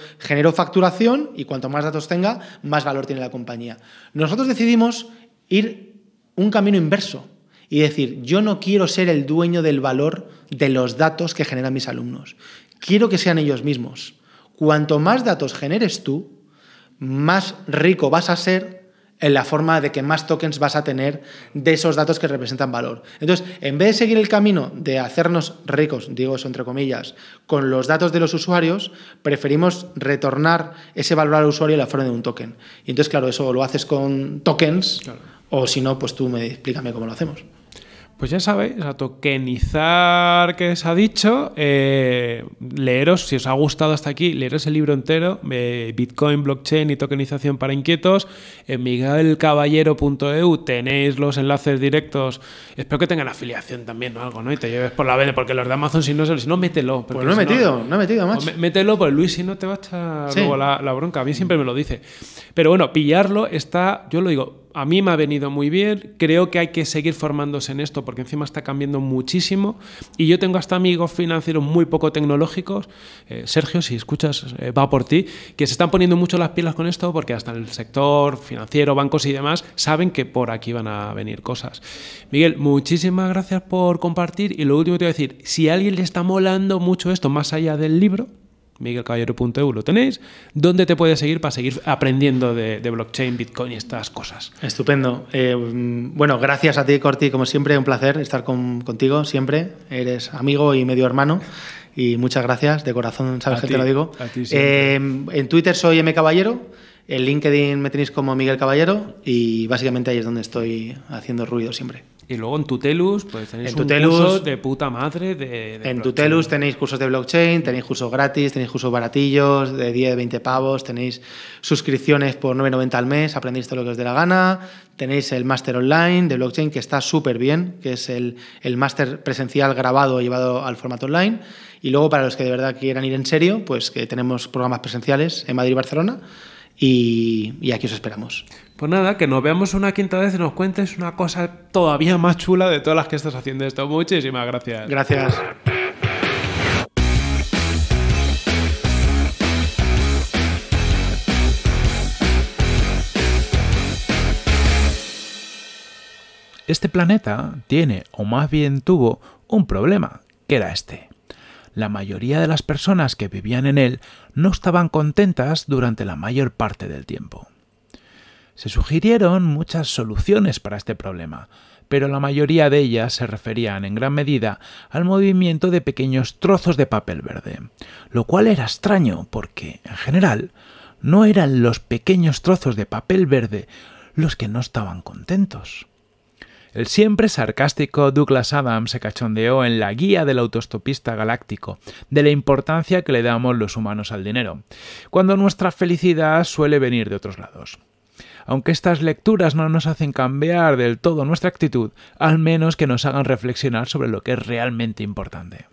facturación y cuanto más datos tenga, más valor tiene la compañía. Nosotros decidimos ir un camino inverso y decir, yo no quiero ser el dueño del valor de los datos que generan mis alumnos. Quiero que sean ellos mismos. Cuanto más datos generes tú, más rico vas a ser en la forma de que más tokens vas a tener de esos datos que representan valor. Entonces, en vez de seguir el camino de hacernos ricos, digo eso entre comillas, con los datos de los usuarios, preferimos retornar ese valor al usuario en la forma de un token. Y entonces, claro, eso lo haces con tokens o si no, pues tú me explícame cómo lo hacemos. Pues ya sabéis, a tokenizar que se ha dicho, eh, leeros, si os ha gustado hasta aquí, leeros el libro entero, eh, Bitcoin, Blockchain y Tokenización para Inquietos. En miguelcaballero.eu tenéis los enlaces directos. Espero que tengan afiliación también o algo, ¿no? Y te lleves por la vez, porque los de Amazon, si no, si no mételo. Pues no he metido, no, he metido, más. Mételo, pues Luis, si no te va a echar luego la, bronca. A mí siempre me lo dice. Pero bueno, pillarlo está, yo lo digo, a mí me ha venido muy bien, creo que hay que seguir formándose en esto porque encima está cambiando muchísimo y yo tengo hasta amigos financieros muy poco tecnológicos, eh, Sergio, si escuchas, eh, va por ti, que se están poniendo mucho las pilas con esto porque hasta el sector financiero, bancos y demás saben que por aquí van a venir cosas. Miguel, muchísimas gracias por compartir y lo último que te voy a decir, si a alguien le está molando mucho esto más allá del libro, miguelcaballero.eu lo tenéis, donde te puedes seguir para seguir aprendiendo de, blockchain, Bitcoin y estas cosas. Estupendo. Eh, bueno, gracias a ti, Corti, como siempre, un placer estar contigo siempre. Eres amigo y medio hermano. Y muchas gracias, de corazón, sabes que te lo digo. Eh, en Twitter soy M Caballero. En LinkedIn me tenéis como Miguel Caballero y básicamente ahí es donde estoy haciendo ruido siempre. Y luego en Tutelus, pues tenéis en un de puta madre de, En Tutelus tenéis cursos de blockchain, tenéis cursos gratis, tenéis cursos baratillos de 10, 20 pavos, tenéis suscripciones por 9,90 al mes, aprendéis todo lo que os dé la gana, tenéis el máster online de blockchain que está súper bien, que es el, el máster presencial grabado llevado al formato online. Y luego para los que de verdad quieran ir en serio, pues que tenemos programas presenciales en Madrid y Barcelona. Y, aquí os esperamos. Pues nada, que nos veamos una quinta vez y nos cuentes una cosa todavía más chula de todas las que estás haciendo esto. Muchísimas gracias. Gracias. Este planeta tiene, o más bien tuvo, un problema, que era este la mayoría de las personas que vivían en él no estaban contentas durante la mayor parte del tiempo. Se sugirieron muchas soluciones para este problema, pero la mayoría de ellas se referían en gran medida al movimiento de pequeños trozos de papel verde, lo cual era extraño porque, en general, no eran los pequeños trozos de papel verde los que no estaban contentos. El siempre sarcástico Douglas Adams se cachondeó en la guía del autostopista galáctico de la importancia que le damos los humanos al dinero, cuando nuestra felicidad suele venir de otros lados. Aunque estas lecturas no nos hacen cambiar del todo nuestra actitud, al menos que nos hagan reflexionar sobre lo que es realmente importante.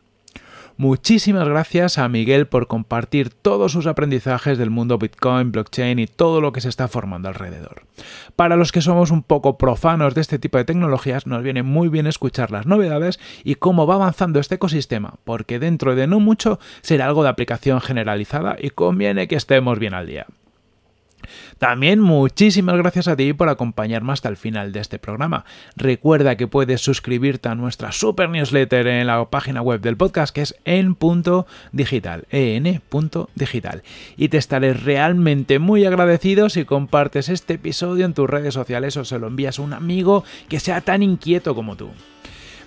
Muchísimas gracias a Miguel por compartir todos sus aprendizajes del mundo Bitcoin, blockchain y todo lo que se está formando alrededor. Para los que somos un poco profanos de este tipo de tecnologías, nos viene muy bien escuchar las novedades y cómo va avanzando este ecosistema, porque dentro de no mucho será algo de aplicación generalizada y conviene que estemos bien al día. También muchísimas gracias a ti por acompañarme hasta el final de este programa. Recuerda que puedes suscribirte a nuestra super newsletter en la página web del podcast que es en.digital, en.digital. Y te estaré realmente muy agradecido si compartes este episodio en tus redes sociales o se lo envías a un amigo que sea tan inquieto como tú.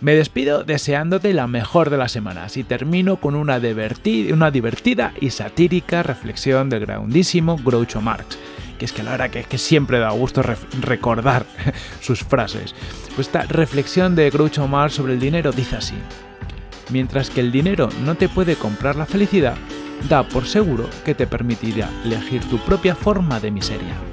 Me despido deseándote la mejor de las semanas y termino con una, divertida, y satírica reflexión del grandísimo Groucho Marx que es que la verdad que es que siempre da gusto recordar sus frases. Pues esta reflexión de Groucho Marx sobre el dinero dice así: Mientras que el dinero no te puede comprar la felicidad, da por seguro que te permitirá elegir tu propia forma de miseria.